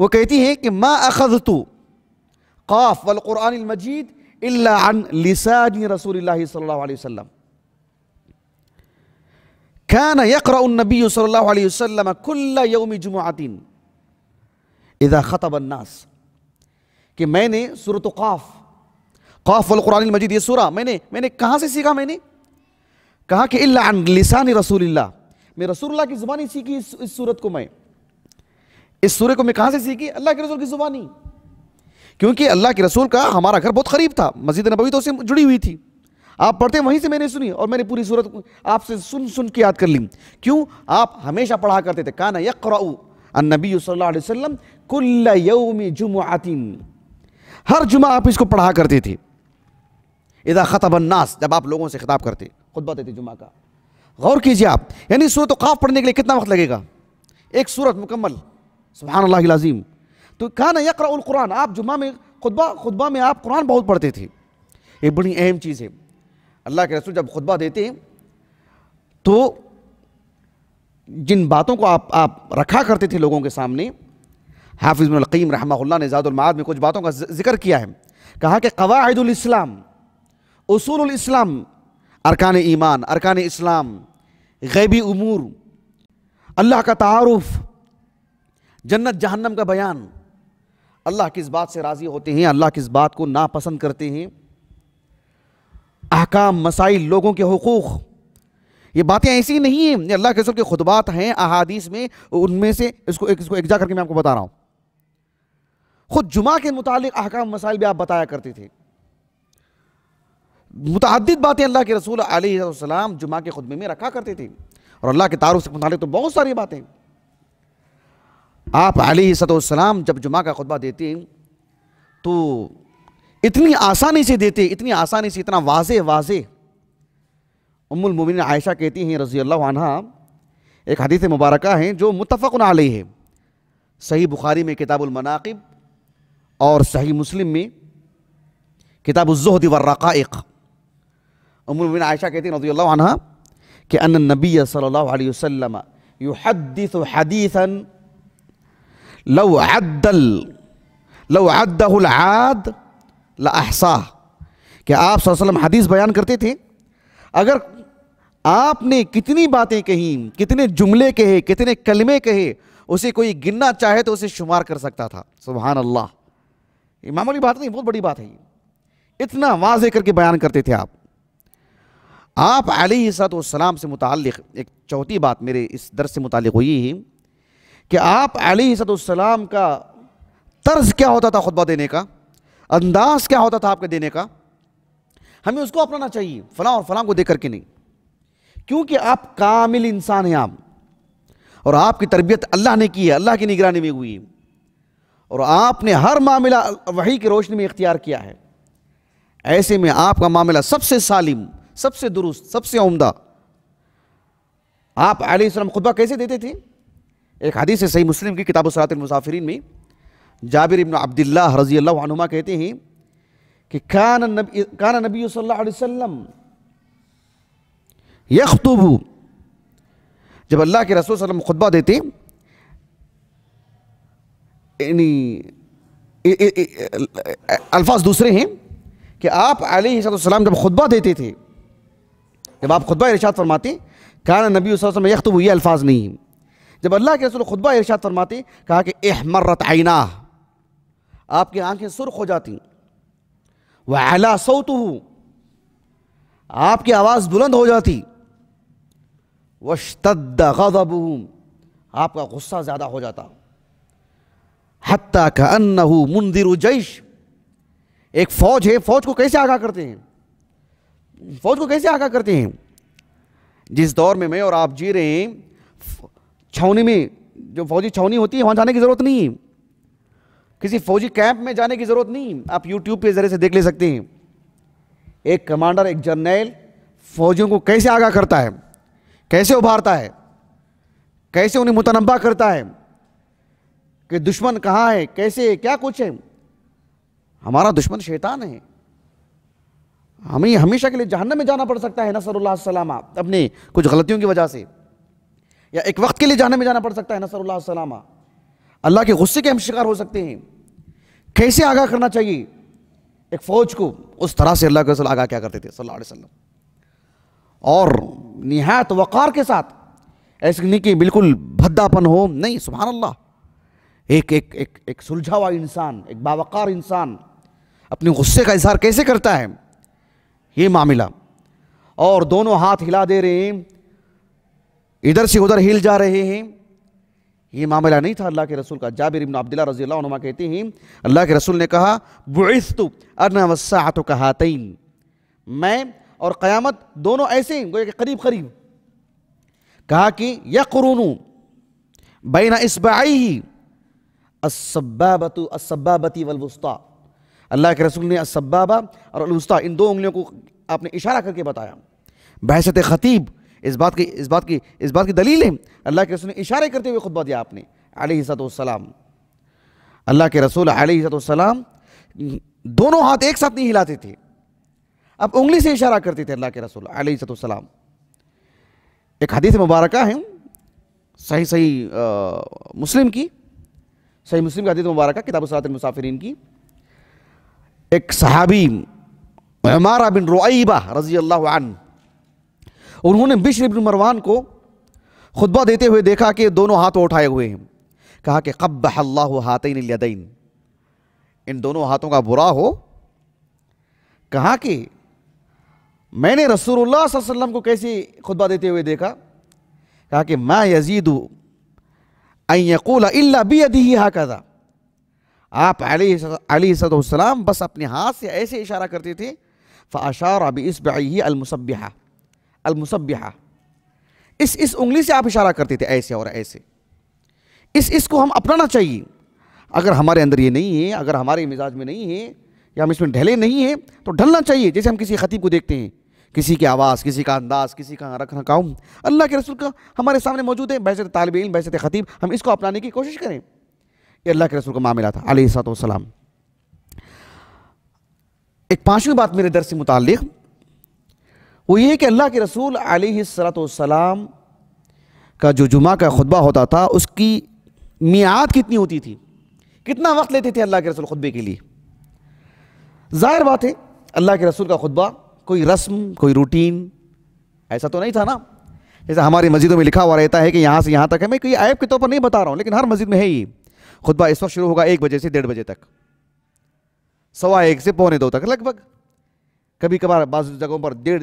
वो कहती हैं कि मा अखज़ तू काफ़ कुरान मजीद अन लिसानी रसूल सल्लाम खान यक्रबी सल्ला वसलम कुल्ला योम जुमातिन इदा ख़तबन्नास कि मैंने सूरत काफ़ काफ़ वलकुरान मजीद ये सूरा मैंने मैंने कहाँ से सीखा मैंने कहा कि इल्ला अन लिसान रसूलिल्लाह मैं रसूलुल्लाह की ज़ुबानी सीखी इस, सूरत को मैं इस सूर्य को मैं कहाँ से सीखी अल्लाह के रसूल की ज़ुबानी क्योंकि अल्लाह के रसूल का हमारा घर बहुत करीब था मस्जिद नबी तो उससे जुड़ी हुई थी आप पढ़ते वहीं से मैंने सुनी और मैंने पूरी सूरत आपसे सुन सुन के याद कर ली क्यों आप हमेशा पढ़ा करते थे काना यकराऊ नबी वसल्लम हर जुमा आप इसको पढ़ा करते थे इदा ख़तबन्नास जब आप लोगों से खिताब करते खुतबा देते जुमा का गौर कीजिए आप यानी सूरत काफ पढ़ने के लिए कितना वक्त लगेगा एक सूरत मुकम्मल सुबहानल्लाजीम तो कहा ना यकर कुरान आप जुम्मा में खुतबा खुतबा में आप कुरान बहुत पढ़ते थे ये बड़ी अहम चीज़ है अल्लाह के रसूल जब खुतबा देते हैं तो जिन बातों को आप आप रखा करते थे लोगों के सामने हाफिज़ुल्कीम रहमा ने ज़ातुलमाद में कुछ बातों का जिक्र किया है कहा कि कवायदुलस्लाम असूलस्लाम अरकान ईमान अरकान इस्लाम गैबी उमूर अल्लाह का तारफ़ जन्नत जहन्नम का बयान अल्लाह किस बात से राज़ी होते हैं अल्लाह किस बात को नापसंद करते हैं अहकाम मसाइल लोगों के हकूक़ ये बातें ऐसी नहीं हैं ये अल्लाह के रसूल के खुतबात हैं अहादीस में उनमें से इसको एक, इसको जा करके मैं आपको बता रहा हूँ खुद जुमा के मुतालिक अहकाम मसाइल भी आप बताया करते थे मुतद बातें अल्लाह के रसूल आलम जुमा के खुतबे में रखा करते थे और अल्लाह के तारुफ से मुतालिक तो बहुत सारी बातें आप अली सतम जब जुमा का खुतबा देते हैं तो इतनी आसानी से देते इतनी आसानी से इतना वाज वाज उमुलमिन आयशा कहती हैं रज़ी अल्लाह एक हदीत मुबारक हैं जो मुतफ़न आल है सही बुखारी में किताबुलमनाकब और सही मुस्लिम में किताबुज़हद वर्रक़ाइक उमुलमिन आयशा कहती हैं रज़ी अल्लाह कि अन नबी सल्ला हदीस हदीसन लव अद्दल लव अद्दहुलआद लाहसा कि आप वसल्लम हदीस बयान करते थे अगर आपने कितनी बातें कही कितने जुमले कहे कितने कलमे कहे उसे कोई गिनना चाहे तो उसे शुमार कर सकता था सुबहान अल्लाह ये मामूली बात नहीं बहुत बड़ी बात है ये इतना वाज करके बयान करते थे आप आप सलाम से मुतल एक चौथी बात मेरे इस दर से मुतल हुई कि आप अली का तर्ज क्या होता था खुतबा देने का अंदाज क्या होता था आपके देने का हमें उसको अपनाना चाहिए फलां और फलां को देख करके नहीं क्योंकि आप कामिल इंसान हैं आप और आपकी तरबियत अल्लाह ने की है अल्लाह की निगरानी में हुई और आपने हर मामला वही की रोशनी में इख्तियार किया है ऐसे में आपका मामला सबसे सालिम सबसे दुरुस्त सबसे उमदा आप आलम खुतबा कैसे देते थे एक हदीस है सही मुस्लिम की किताब सरातमसाफरीन में जाबिर इबन अब्दुल्ला रजी अल्लाहनुमा कहते हैं कि कान नबी खान नबी वसम यखतुब जब अल्लाह के रसूल सल्लम खुतबा देते अल्फाज दूसरे हैं कि आप आलम जब खुतबा देते थे जब आप खुतबा इरशाद फरमाते कान नबी वसम यखतुब ये अल्फाज नहीं जब अल्लाह के रसूल खुतबा इर्शाद फरमाते कहा कि अहमरत आईना आपकी आंखें सुर्ख हो जाती वह अला सौत आपकी आवाज़ बुलंद हो जाती वशतद आपका गुस्सा ज़्यादा हो जाता हती का अन्न मुंदिरु जैश एक फ़ौज है फ़ौज को कैसे आगाह करते हैं फ़ौज को कैसे आगाह करते हैं जिस दौर में मैं और आप जी रहे हैं छावनी में जो फौजी छावनी होती है वहाँ जाने की ज़रूरत नहीं है किसी फौजी कैंप में जाने की ज़रूरत नहीं आप यूट्यूब पे ज़रिए से देख ले सकते हैं एक कमांडर एक जर्नैल फौजियों को कैसे आगाह करता है कैसे उभारता है कैसे उन्हें मुतनबा करता है कि दुश्मन कहाँ है कैसे क्या कुछ है हमारा दुश्मन शैतान है हमें हमेशा के लिए जहन्नम में जाना पड़ सकता है नसरुल्ला सलामा अपने कुछ गलतियों की वजह से या एक वक्त के लिए जाने में जाना पड़ सकता है नसर अल्लाह के गुस्से के हम शिकार हो सकते हैं कैसे आगाह करना चाहिए एक फ़ौज को उस तरह से अल्लाह के रसल आगाह क्या करते थे सल्लल्लाहु अलैहि वसल्लम और निहायत वक़ार के साथ ऐसे नहीं कि बिल्कुल भद्दापन हो नहीं सुबह अल्लाह एक एक एक एक सुलझा हुआ इंसान एक बावकार इंसान अपने गुस्से का इजहार कैसे करता है ये मामला और दोनों हाथ हिला दे रहे हैं इधर से उधर हिल जा रहे हैं ये मामला नहीं था अल्लाह के रसूल का जाबिर इब्न अब्दुल्ला रजी अल्लाह कहते हैं अल्लाह के रसूल ने कहा बुस्तु अरना वसात मैं और क़यामत दोनों ऐसे गोया के करीब करीब कहा कि यकुरुनु बैना इसबाई ही असब्बाबतु असब्बाबती वलवस्ता अल्लाह के रसूल ने असब्बाबा और अलवस्ता इन दो उंगलियों को आपने इशारा करके बताया बहसत ख़तीब इस बात की इस बात की इस बात की दलील है अल्लाह के रसूल ने इशारे करते हुए खुतबा दिया आपने आलतम अल्लाह के रसूल आलतम दोनों हाथ एक साथ नहीं हिलाते थे अब उंगली से इशारा करते थे अल्लाह के रसूल आलतम एक हदीस मुबारक है सही सही आ, मुस्लिम की सही मुस्लिम की हदीस मुबारक किताब मुसाफरीन की एक सहाबी हमारा बिन रुआबा रजी अल्लाह उन्होंने बिश्र इब्न मरवान को खुतबा देते हुए देखा कि दोनों हाथ उठाए हुए हैं कहा कि कब अल्लाह हाथ यदैन इन दोनों हाथों का बुरा हो कहा कि मैंने रसूलुल्लाह वसल्लम को कैसे खुतबा देते हुए देखा कहा कि मैं यजीदूल यकूल अल्ला भी अधी हाकदा आप अली सदम बस अपने हाथ से ऐसे इशारा करते थे फ़ाशार अबी बी अलमुसबिहा अलमुसबिहा इस इस उंगली से आप इशारा करते थे ऐसे और ऐसे इस इसको हम अपनाना चाहिए अगर हमारे अंदर ये नहीं है अगर हमारे मिजाज में नहीं है या हम इसमें ढले नहीं हैं तो ढलना चाहिए जैसे हम किसी खतीब को देखते हैं किसी की आवाज़ किसी का अंदाज़ किसी का रख रखाव अल्लाह के रसूल का हमारे सामने मौजूद है बहसत तालब इन बहसत खतीब हम इसको अपनाने की कोशिश करें ये अल्लाह के रसूल का मामला था वसलाम एक पाँचवीं बात मेरे दर से मुतक़ वो ये कि अल्लाह के रसूल आलतम का जो जुमा का खुतबा होता था उसकी मियाद कितनी होती थी कितना वक्त लेते थे अल्लाह के रसूल खुतबे के लिए ज़ाहिर बात है अल्लाह के रसूल का खुतबा कोई रस्म कोई रूटीन ऐसा तो नहीं था ना जैसे हमारी मस्जिदों में लिखा हुआ रहता है कि यहाँ से यहाँ तक है मैं कोई ऐप के तौर पर नहीं बता रहा हूँ लेकिन हर मस्जिद में है ये खुतबा इस वक्त शुरू होगा एक बजे से डेढ़ बजे तक सवा एक से पौने दो तक लगभग कभी कभार बाज़ जगहों पर डेढ़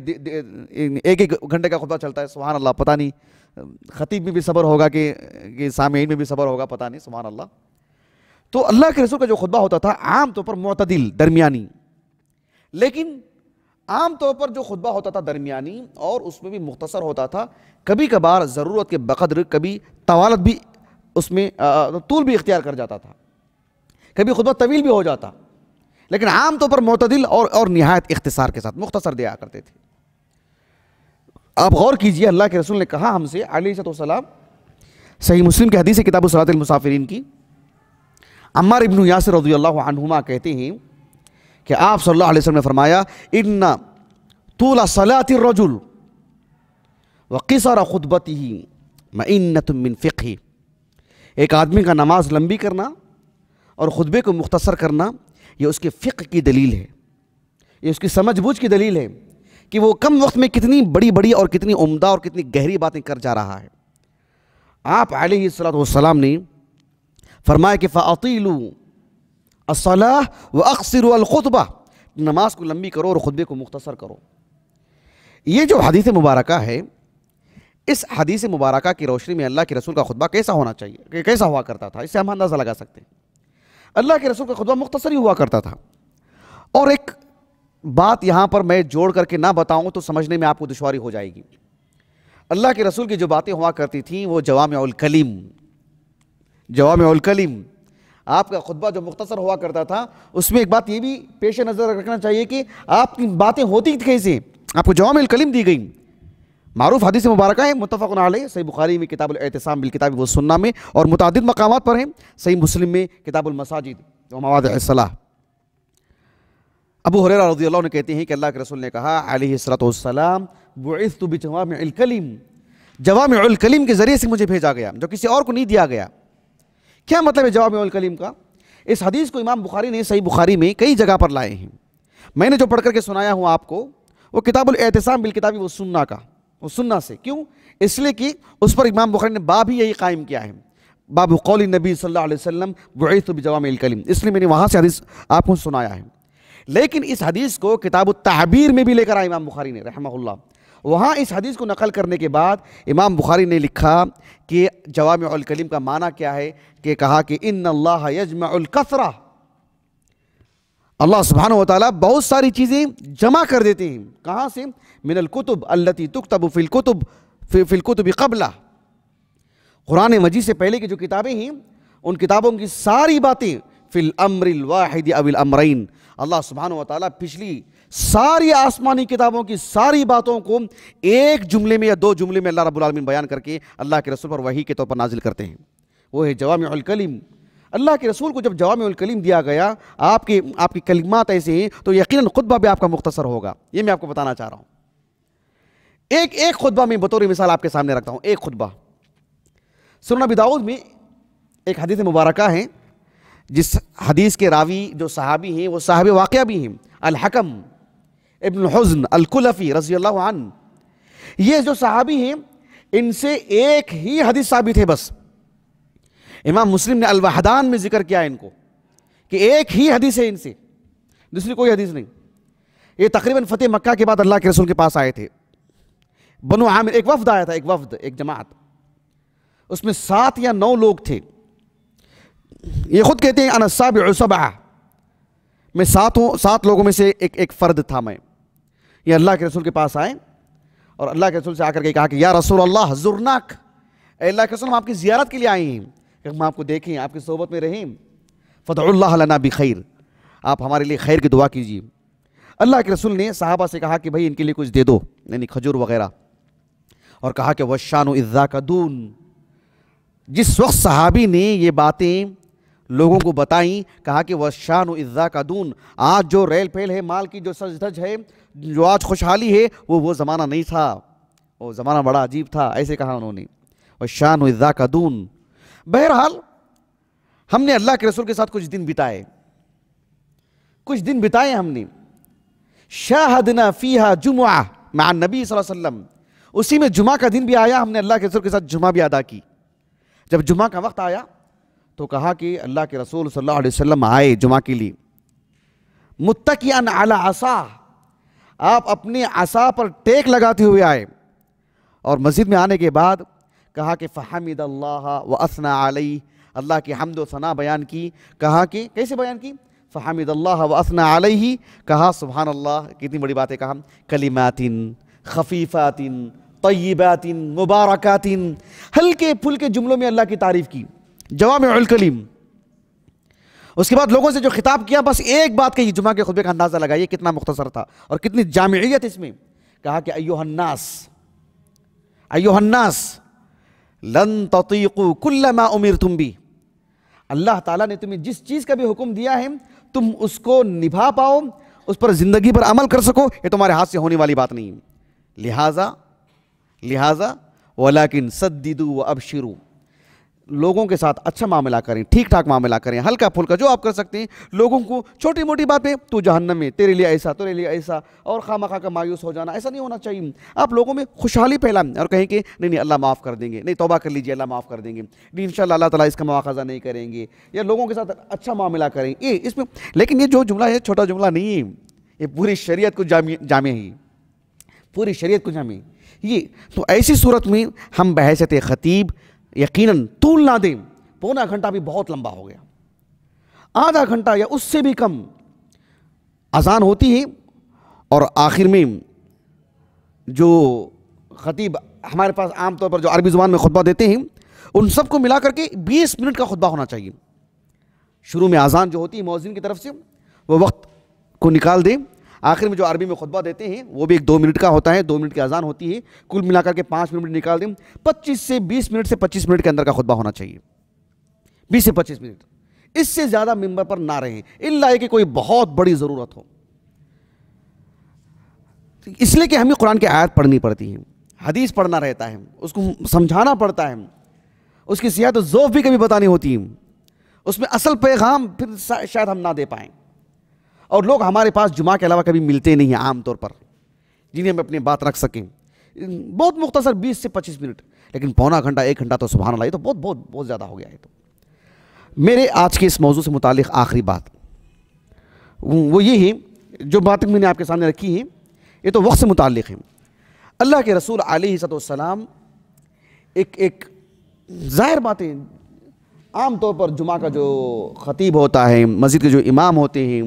एक एक घंटे का खुदा चलता है सुबह अल्लाह पता नहीं ख़तीब में भी सबर होगा कि, कि सामीन में भी सबर होगा पता नहीं सुबह अल्लाह तो अल्लाह के रसूल का जो खुतबा होता था आम तौर पर मतदिल दरमियानी लेकिन आम तौर पर जो खुतबा होता था दरमियानी और उसमें भी मुख्तसर होता था कभी कभार ज़रूरत के बकदर कभी तवालत भी उसमें तो तूल भी इख्तियार कर जाता था कभी खुतबा तवील भी हो जाता लेकिन आम तो पर मतदिल और और नहायत इख्तसार के साथ मुख्तसर दिया करते थे आप गौर कीजिए अल्लाह के रसूल ने कहा हमसे आलिसलाम सही मुस्लिम की हदीसी किताब सलातमसाफरीन की अम्मा इबन यासर रजी कहते हैं कि आप सल्ला वसम ने फरमाया इन्ना तूला सलात रजुल व किसरा खुतबत ही मन्नत मिन फ़िक एक आदमी का नमाज लंबी करना और ख़ुतबे को मुख्तसर करना ये उसके फ़िक की दलील है ये उसकी समझ बूझ की दलील है कि वो कम वक्त में कितनी बड़ी बड़ी और कितनी उम्दा और कितनी गहरी बातें कर जा रहा है आप आलतम ने फरमाया कि फ़ातीलू असलाह व अक्सरतबा नमाज को लंबी करो और ख़ुतबे को मुख्तसर करो ये जो हदीस मुबारक है इस हदीस मुबारक की रोशनी में अल्लाह के रसूल का खुतबा कैसा होना चाहिए कैसा हुआ करता था इससे हम अंदाज़ा लगा सकते हैं अल्लाह के रसूल का खुतबा मुख्तसर ही हुआ करता था और एक बात यहाँ पर मैं जोड़ करके ना बताऊँ तो समझने में आपको दुशारी हो जाएगी अल्लाह के रसूल की जो बातें हुआ करती थी वो जवाम कलीम जवाम कलीम आपका खुतबा जो मुख्तसर हुआ करता था उसमें एक बात ये भी पेश नज़र रखना चाहिए कि आपकी बातें होती कैसे आपको जवाम कलीम दी गई मारूफ हदीस मुबारक है मुतफ़न आल सही बुखारी में किताब एहतसाम बिल किताब सुन्ना में और मुतद मकाम पर हैं सही मुस्लिम में किताबुलमसाजिद मवादला अबू हरेरा रजी अल्लाह ने कहते हैं कि अल्लाह के रसूल ने कहा सलाम बुत तो जवाबलीम अलकलीम अलकलीम के ज़रिए से मुझे भेजा गया जो किसी और को नहीं दिया गया क्या मतलब है जवाब अलकलीम का इस हदीस को इमाम बुखारी ने सही बुखारी में कई जगह पर लाए हैं मैंने जो पढ़ करके सुनाया हूँ आपको वो किताबुल एहतसाम बिल किताबी व सुन्ना का सुन्ना से क्यों इसलिए कि उस पर इमाम बुखारी ने बाब ही यही कायम किया है बाब कौल नबी सल्लल्लाहु अलैहि वसल्लम वैस जवाम कलीम इसलिए मैंने वहाँ से हदीस आपको सुनाया है लेकिन इस हदीस को किताब तहबीर में भी लेकर आए इमाम बुखारी ने रहमल्ला वहाँ इस हदीस को नकल करने के बाद इमाम बुखारी ने लिखा कि जवाम कलीम का माना क्या है कि कहा कि इन अल्लाह यजमा कसरा अल्लाह सुबहान वाली बहुत सारी चीज़ें जमा कर देते हैं कहाँ से मिनल कुतुब अल्लती तुकतब फिल कुतुब फिल कबला कुरान मजीद से पहले की जो किताबें हैं उन किताबों की सारी बातें फिल अमरिल वाहिद अबिल अमरीन अल्लाह सुबहान वाली पिछली सारी आसमानी किताबों की सारी बातों को एक जुमले में या दो जुमले में अल्लाह रबालमीन बयान करके अल्लाह के रसूल पर वही के तौर पर नाजिल करते हैं वो है जवाम कलीम अल्लाह के रसूल को जब जवाब कलीम दिया गया आपके आपकी कलिमात ऐसे हैं तो यकीन खुतबा भी आपका मुख्तसर होगा ये मैं आपको बताना चाह रहा हूँ एक एक खुतबा में बतौर मिसाल आपके सामने रखता हूँ एक खुतबा सुन बिदाऊद में एक हदीस मुबारक है जिस हदीस के रावी जो सहाबी हैं वो साहब वाक़ भी हैं अलहकम इबन हज़न अलकुलफ़ी रजी अल्लाह ये जो सहाबी हैं इनसे एक ही हदीस साबित है बस इमाम मुस्लिम ने अलवाहदान में जिक्र किया इनको कि एक ही हदीस है इनसे दूसरी कोई हदीस नहीं ये तकरीबन फ़तेह मक्का के बाद अल्लाह के रसूल के पास आए थे बनो आमिर एक वफद आया था एक वफद एक जमात उसमें सात या नौ लोग थे ये खुद कहते हैं अनसाब उसबा मैं सातों सात लोगों में से एक एक फ़र्द था मैं ये अल्लाह के रसूल के पास आए और अल्लाह के रसूल से आकर के कहा कि या रसूल अल्लाह जुर्नाक अल्लाह के रसूल हम आपकी ज़ियारत के लिए आए हैं हम आपको देखें आपकी सोबत में रहें भी खैर आप हमारे लिए खैर की दुआ कीजिए अल्लाह के रसूल ने साहबा से कहा कि भाई इनके लिए कुछ दे दो यानी खजूर वगैरह और कहा कि वशान इज़ा का दून जिस वक्त सहाबी ने ये बातें लोगों को बताई कहा कि वशान इज़ा का दून आज जो रेल फेल है माल की जो सज धज है जो आज खुशहाली है वो वो ज़माना नहीं था वो ज़माना बड़ा अजीब था ऐसे कहा उन्होंने वशान इज़ा का दून बहरहाल हमने अल्लाह के रसूल के साथ कुछ दिन बिताए कुछ दिन बिताए हमने शाहदना फीहा जुमा मान नबी वसल्लम उसी में जुमा का दिन भी आया हमने अल्लाह के रसूल के साथ जुमा भी अदा की जब जुमा का वक्त आया तो कहा कि अल्लाह के रसूल सल्लल्लाहु अलैहि वसल्लम आए जुमा के लिए मुत्तकियान आला आसा आप अपने आसा पर टेक लगाते हुए आए और मस्जिद में आने के बाद कहा कि फ़हमद अल्लाह व असना आलई अल्लाह की हमद सना बयान की कहा कि कैसे बयान की फ़हमद अल्लाह व असना आलही कहा सुबहान अल्लाह कितनी बड़ी बातें कहा कलिमातिन खफीफ़ातिन तयबातिन मुबारकातिन हल्के फुलके जुमलों में अल्लाह की तारीफ़ की जवाब उसके बाद लोगों से जो खिताब किया बस एक बात कही जुमा के ख़ुबे का अंदाज़ा लगाइए कितना मुख्तसर था और कितनी जामियत इसमें कहा कि अयोहन्नास अयोहन्नास लन ततीकु कुल्लमा उमिर तुम भी अल्लाह ताला ने तुम्हें जिस चीज़ का भी हुक्म दिया है तुम उसको निभा पाओ उस पर ज़िंदगी पर अमल कर सको ये तुम्हारे हाथ से होने वाली बात नहीं लिहाजा लिहाजा लिहाजा वलाकिन सद्दीदू व अबशिरू लोगों के साथ अच्छा मामला करें ठीक ठाक मामला करें हल्का फुल्का जो आप कर सकते हैं लोगों को छोटी मोटी बातें तू जहन्नम में तेरे लिए ऐसा तेरे लिए ऐसा और खामा खा का मायूस हो जाना ऐसा नहीं होना चाहिए आप लोगों में खुशहाली फैलाएं और कहें कि नहीं नहीं अल्लाह माफ़ कर देंगे नहीं तोबा कर लीजिए अल्लाह माफ़ कर देंगे नहीं इन अल्लाह तला इसका मुआखजा नहीं करेंगे या लोगों के साथ अच्छा मामला करें ये इसमें लेकिन ये जो जुमला है छोटा जुमला नहीं है ये पूरी शरीत को जामे जामे ही पूरी शरीत को जामे ये तो ऐसी सूरत में हम बहसत ख़तीब यकीनन तूल ना दें पौना घंटा भी बहुत लंबा हो गया आधा घंटा या उससे भी कम अजान होती है और आखिर में जो खतीब हमारे पास आमतौर पर जो अरबी ज़ुबान में खुतबा देते हैं उन सबको मिला करके 20 मिनट का खुतबा होना चाहिए शुरू में आज़ान जो होती है मौजिन की तरफ से वो वक्त को निकाल दें आखिर में जो अरबी में खुतबा देते हैं वो भी एक दो मिनट का होता है दो मिनट की अजान होती है कुल मिलाकर के पाँच मिनट निकाल दें पच्चीस से बीस मिनट से पच्चीस मिनट के अंदर का खुतबा होना चाहिए बीस से पच्चीस मिनट इससे ज़्यादा मेम्बर पर ना रहें इल्ला कि कोई बहुत बड़ी ज़रूरत हो इसलिए कि हमें कुरान की आयत पढ़नी पड़ती है हदीस पढ़ना रहता है उसको समझाना पड़ता है उसकी सियात ज़ोफ़ भी कभी बतानी होती है उसमें असल पैगाम फिर शायद हम ना दे पाएँ और लोग हमारे पास जुमा के अलावा कभी मिलते नहीं हैं आमतौर पर जिन्हें हम अपनी बात रख सकें बहुत मुख्तसर बीस से पच्चीस मिनट लेकिन पौना घंटा एक घंटा तो सुबह लाई तो बहुत बहुत बहुत ज़्यादा हो गया है तो मेरे आज के इस मौजू से मुतल आखिरी बात वो ये है जो बातें मैंने आपके सामने रखी हैं ये तो वक्त से मुतल हैं अल्लाह के रसूल आलतम एक एक ज़ाहिर बातें आम तौर पर जुमा का जो ख़तीब होता है मस्जिद के जो इमाम होते हैं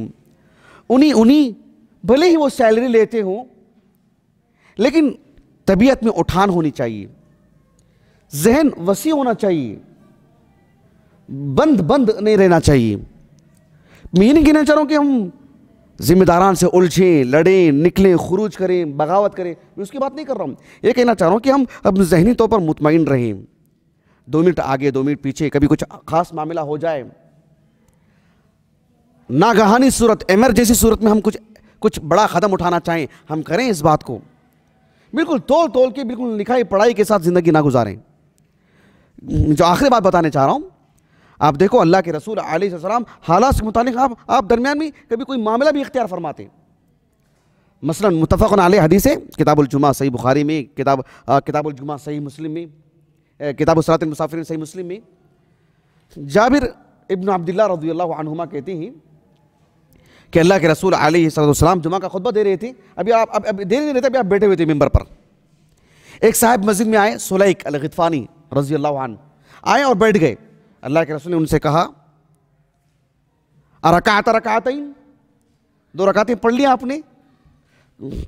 उन्हीं उन्हीं भले ही वो सैलरी लेते हों लेकिन तबीयत में उठान होनी चाहिए जहन वसी होना चाहिए बंद बंद नहीं रहना चाहिए मीनिंग कहना चाह रहा कि हम जिम्मेदारान से उलझें लड़ें निकलें खुरूज करें बगावत करें मैं उसकी बात नहीं कर रहा हूँ ये कहना चाह रहा हूँ कि हम अब जहनी तौर पर मुतमिन रहें दो मिनट आगे दो मिनट पीछे कभी कुछ खास मामला हो जाए नागहानी सूरत एमरजेंसी सूरत में हम कुछ कुछ बड़ा कदम उठाना चाहें हम करें इस बात को बिल्कुल तोल तोल के बिल्कुल लिखाई पढ़ाई के साथ ज़िंदगी ना गुजारें जो आखिरी बात बताने चाह रहा हूँ आप देखो अल्लाह के रसूल आलम हालात के मुतालिक आप आप दरमियान में कभी कोई मामला भी इख्तियार फरमाते मसला मुतफ़ आल हदीस किताबुलजुमा सही बुखारी में किताब किताबुलजुमा सही मुस्लिम में किताब सरात मुसाफिर सही मुस्लिम में जाबिर इब्न अब्दुल्ला रजी अल्लाह कहते हैं कि अल्लाह के रसूल आलम जुमा का खुतबा दे रहे थे अभी आप अब अभी दे नहीं रहे थे अभी आप बैठे हुए थे मेम्बर पर एक साहब मस्जिद में आए सुलैक अलगफ़ानी रजी अल्लाह आए और बैठ गए अल्लाह के रसूल ने उनसे कहा अरकात रकातइन दो रकातें पढ़ लिया आपने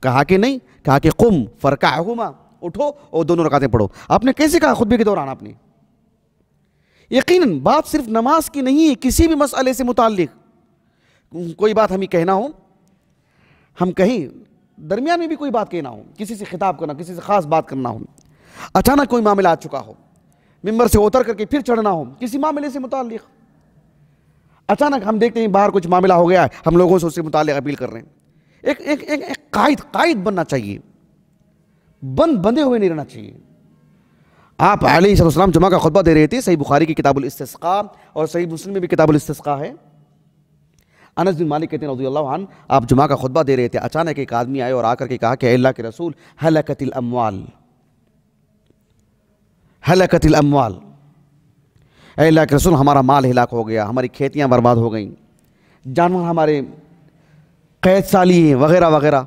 कहा कि नहीं कहा कि कुम फरका हुमा उठो और दोनों रकातें पढ़ो आपने कैसे कहा खुतबे के दौरान आपने यकीनन बात सिर्फ नमाज की नहीं है किसी भी मसले से मुतालिक कोई बात हमें कहना हो हम कहीं दरमियान में भी कोई बात कहना हो किसी से खिताब करना किसी से ख़ास बात करना हो अचानक कोई मामला आ चुका हो मेम्बर से उतर करके फिर चढ़ना हो किसी मामले से मुतल अचानक हम देखते हैं बाहर कुछ मामला हो गया है हम लोगों से उससे मुतल अपील कर रहे हैं एक एक एक, एक कायद कायद बनना चाहिए बंद बंधे हुए नहीं रहना चाहिए आप आली सलाम जुमा का खुतबा दे रहे थे सही बुखारी की किताबुल और सही मुस्लिम में भी किताबुल है अनस बिन मालिक कहते हैं रजी आप जुमा का खुतबा दे रहे थे अचानक एक आदमी आए और आकर के कहा कि अल्लाह के रसूल हलकतिल अमवाल हलकतिल अमवाल अल्लाह के रसूल हमारा माल हिलाक हो गया हमारी खेतियाँ बर्बाद हो गई जानवर हमारे कैद साली हैं वगैरह वगैरह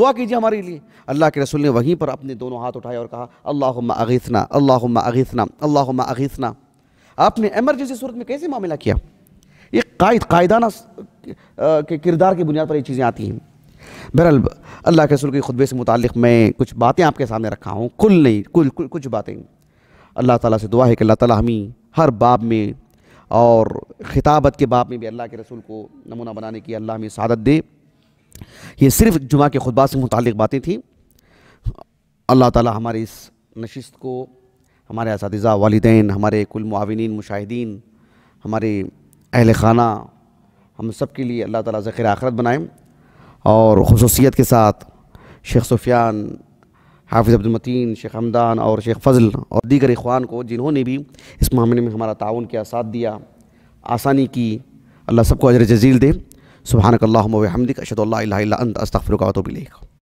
दुआ कीजिए हमारे लिए अल्लाह के रसूल ने वहीं पर अपने दोनों हाथ उठाए और कहा अल्लाह अगीसना अल्लाह अगीसना अल्लाह अगीसना आपने एमरजेंसी सूरत में कैसे मामला किया ये कायद कायदाना के किरदार की बुनियाद पर ये चीज़ें आती हैं बहरहाल अल्लाह के रसूल के खुतबे से मुतक मैं कुछ बातें आपके सामने रखा हूँ कुल नहीं कुल, कुल कुछ बातें अल्लाह ताला से दुआ है कि अल्लाह ताला हमें हर बाब में और खिताबत के बाब में भी अल्लाह के रसूल को नमूना बनाने की अल्लाह हमें सादत दे ये सिर्फ जुमा के खुतबा से मुतल बातें थी अल्लाह ताला हमारे इस नशिस्त को हमारे इस वालदेन हमारे कुल मुआविन मुशाहिदीन हमारे अहल खाना हम सब के लिए अल्लाह ताला ज़ख़ीर आखरत बनाएँ और खसूसियत के साथ शेख सुफियान हाफिज़ अब्दुलमतीन शेख हमदान और शेख फ़ज़ल और दीगर इखवान को जिन्होंने भी इस मामले में हमारा ताउन किया साथ दिया आसानी की अल्लाह सबको अजर जजील दे सुबहानक हमदिक अशद अल्ला अंत अस्तफ़र का तो भी लेगा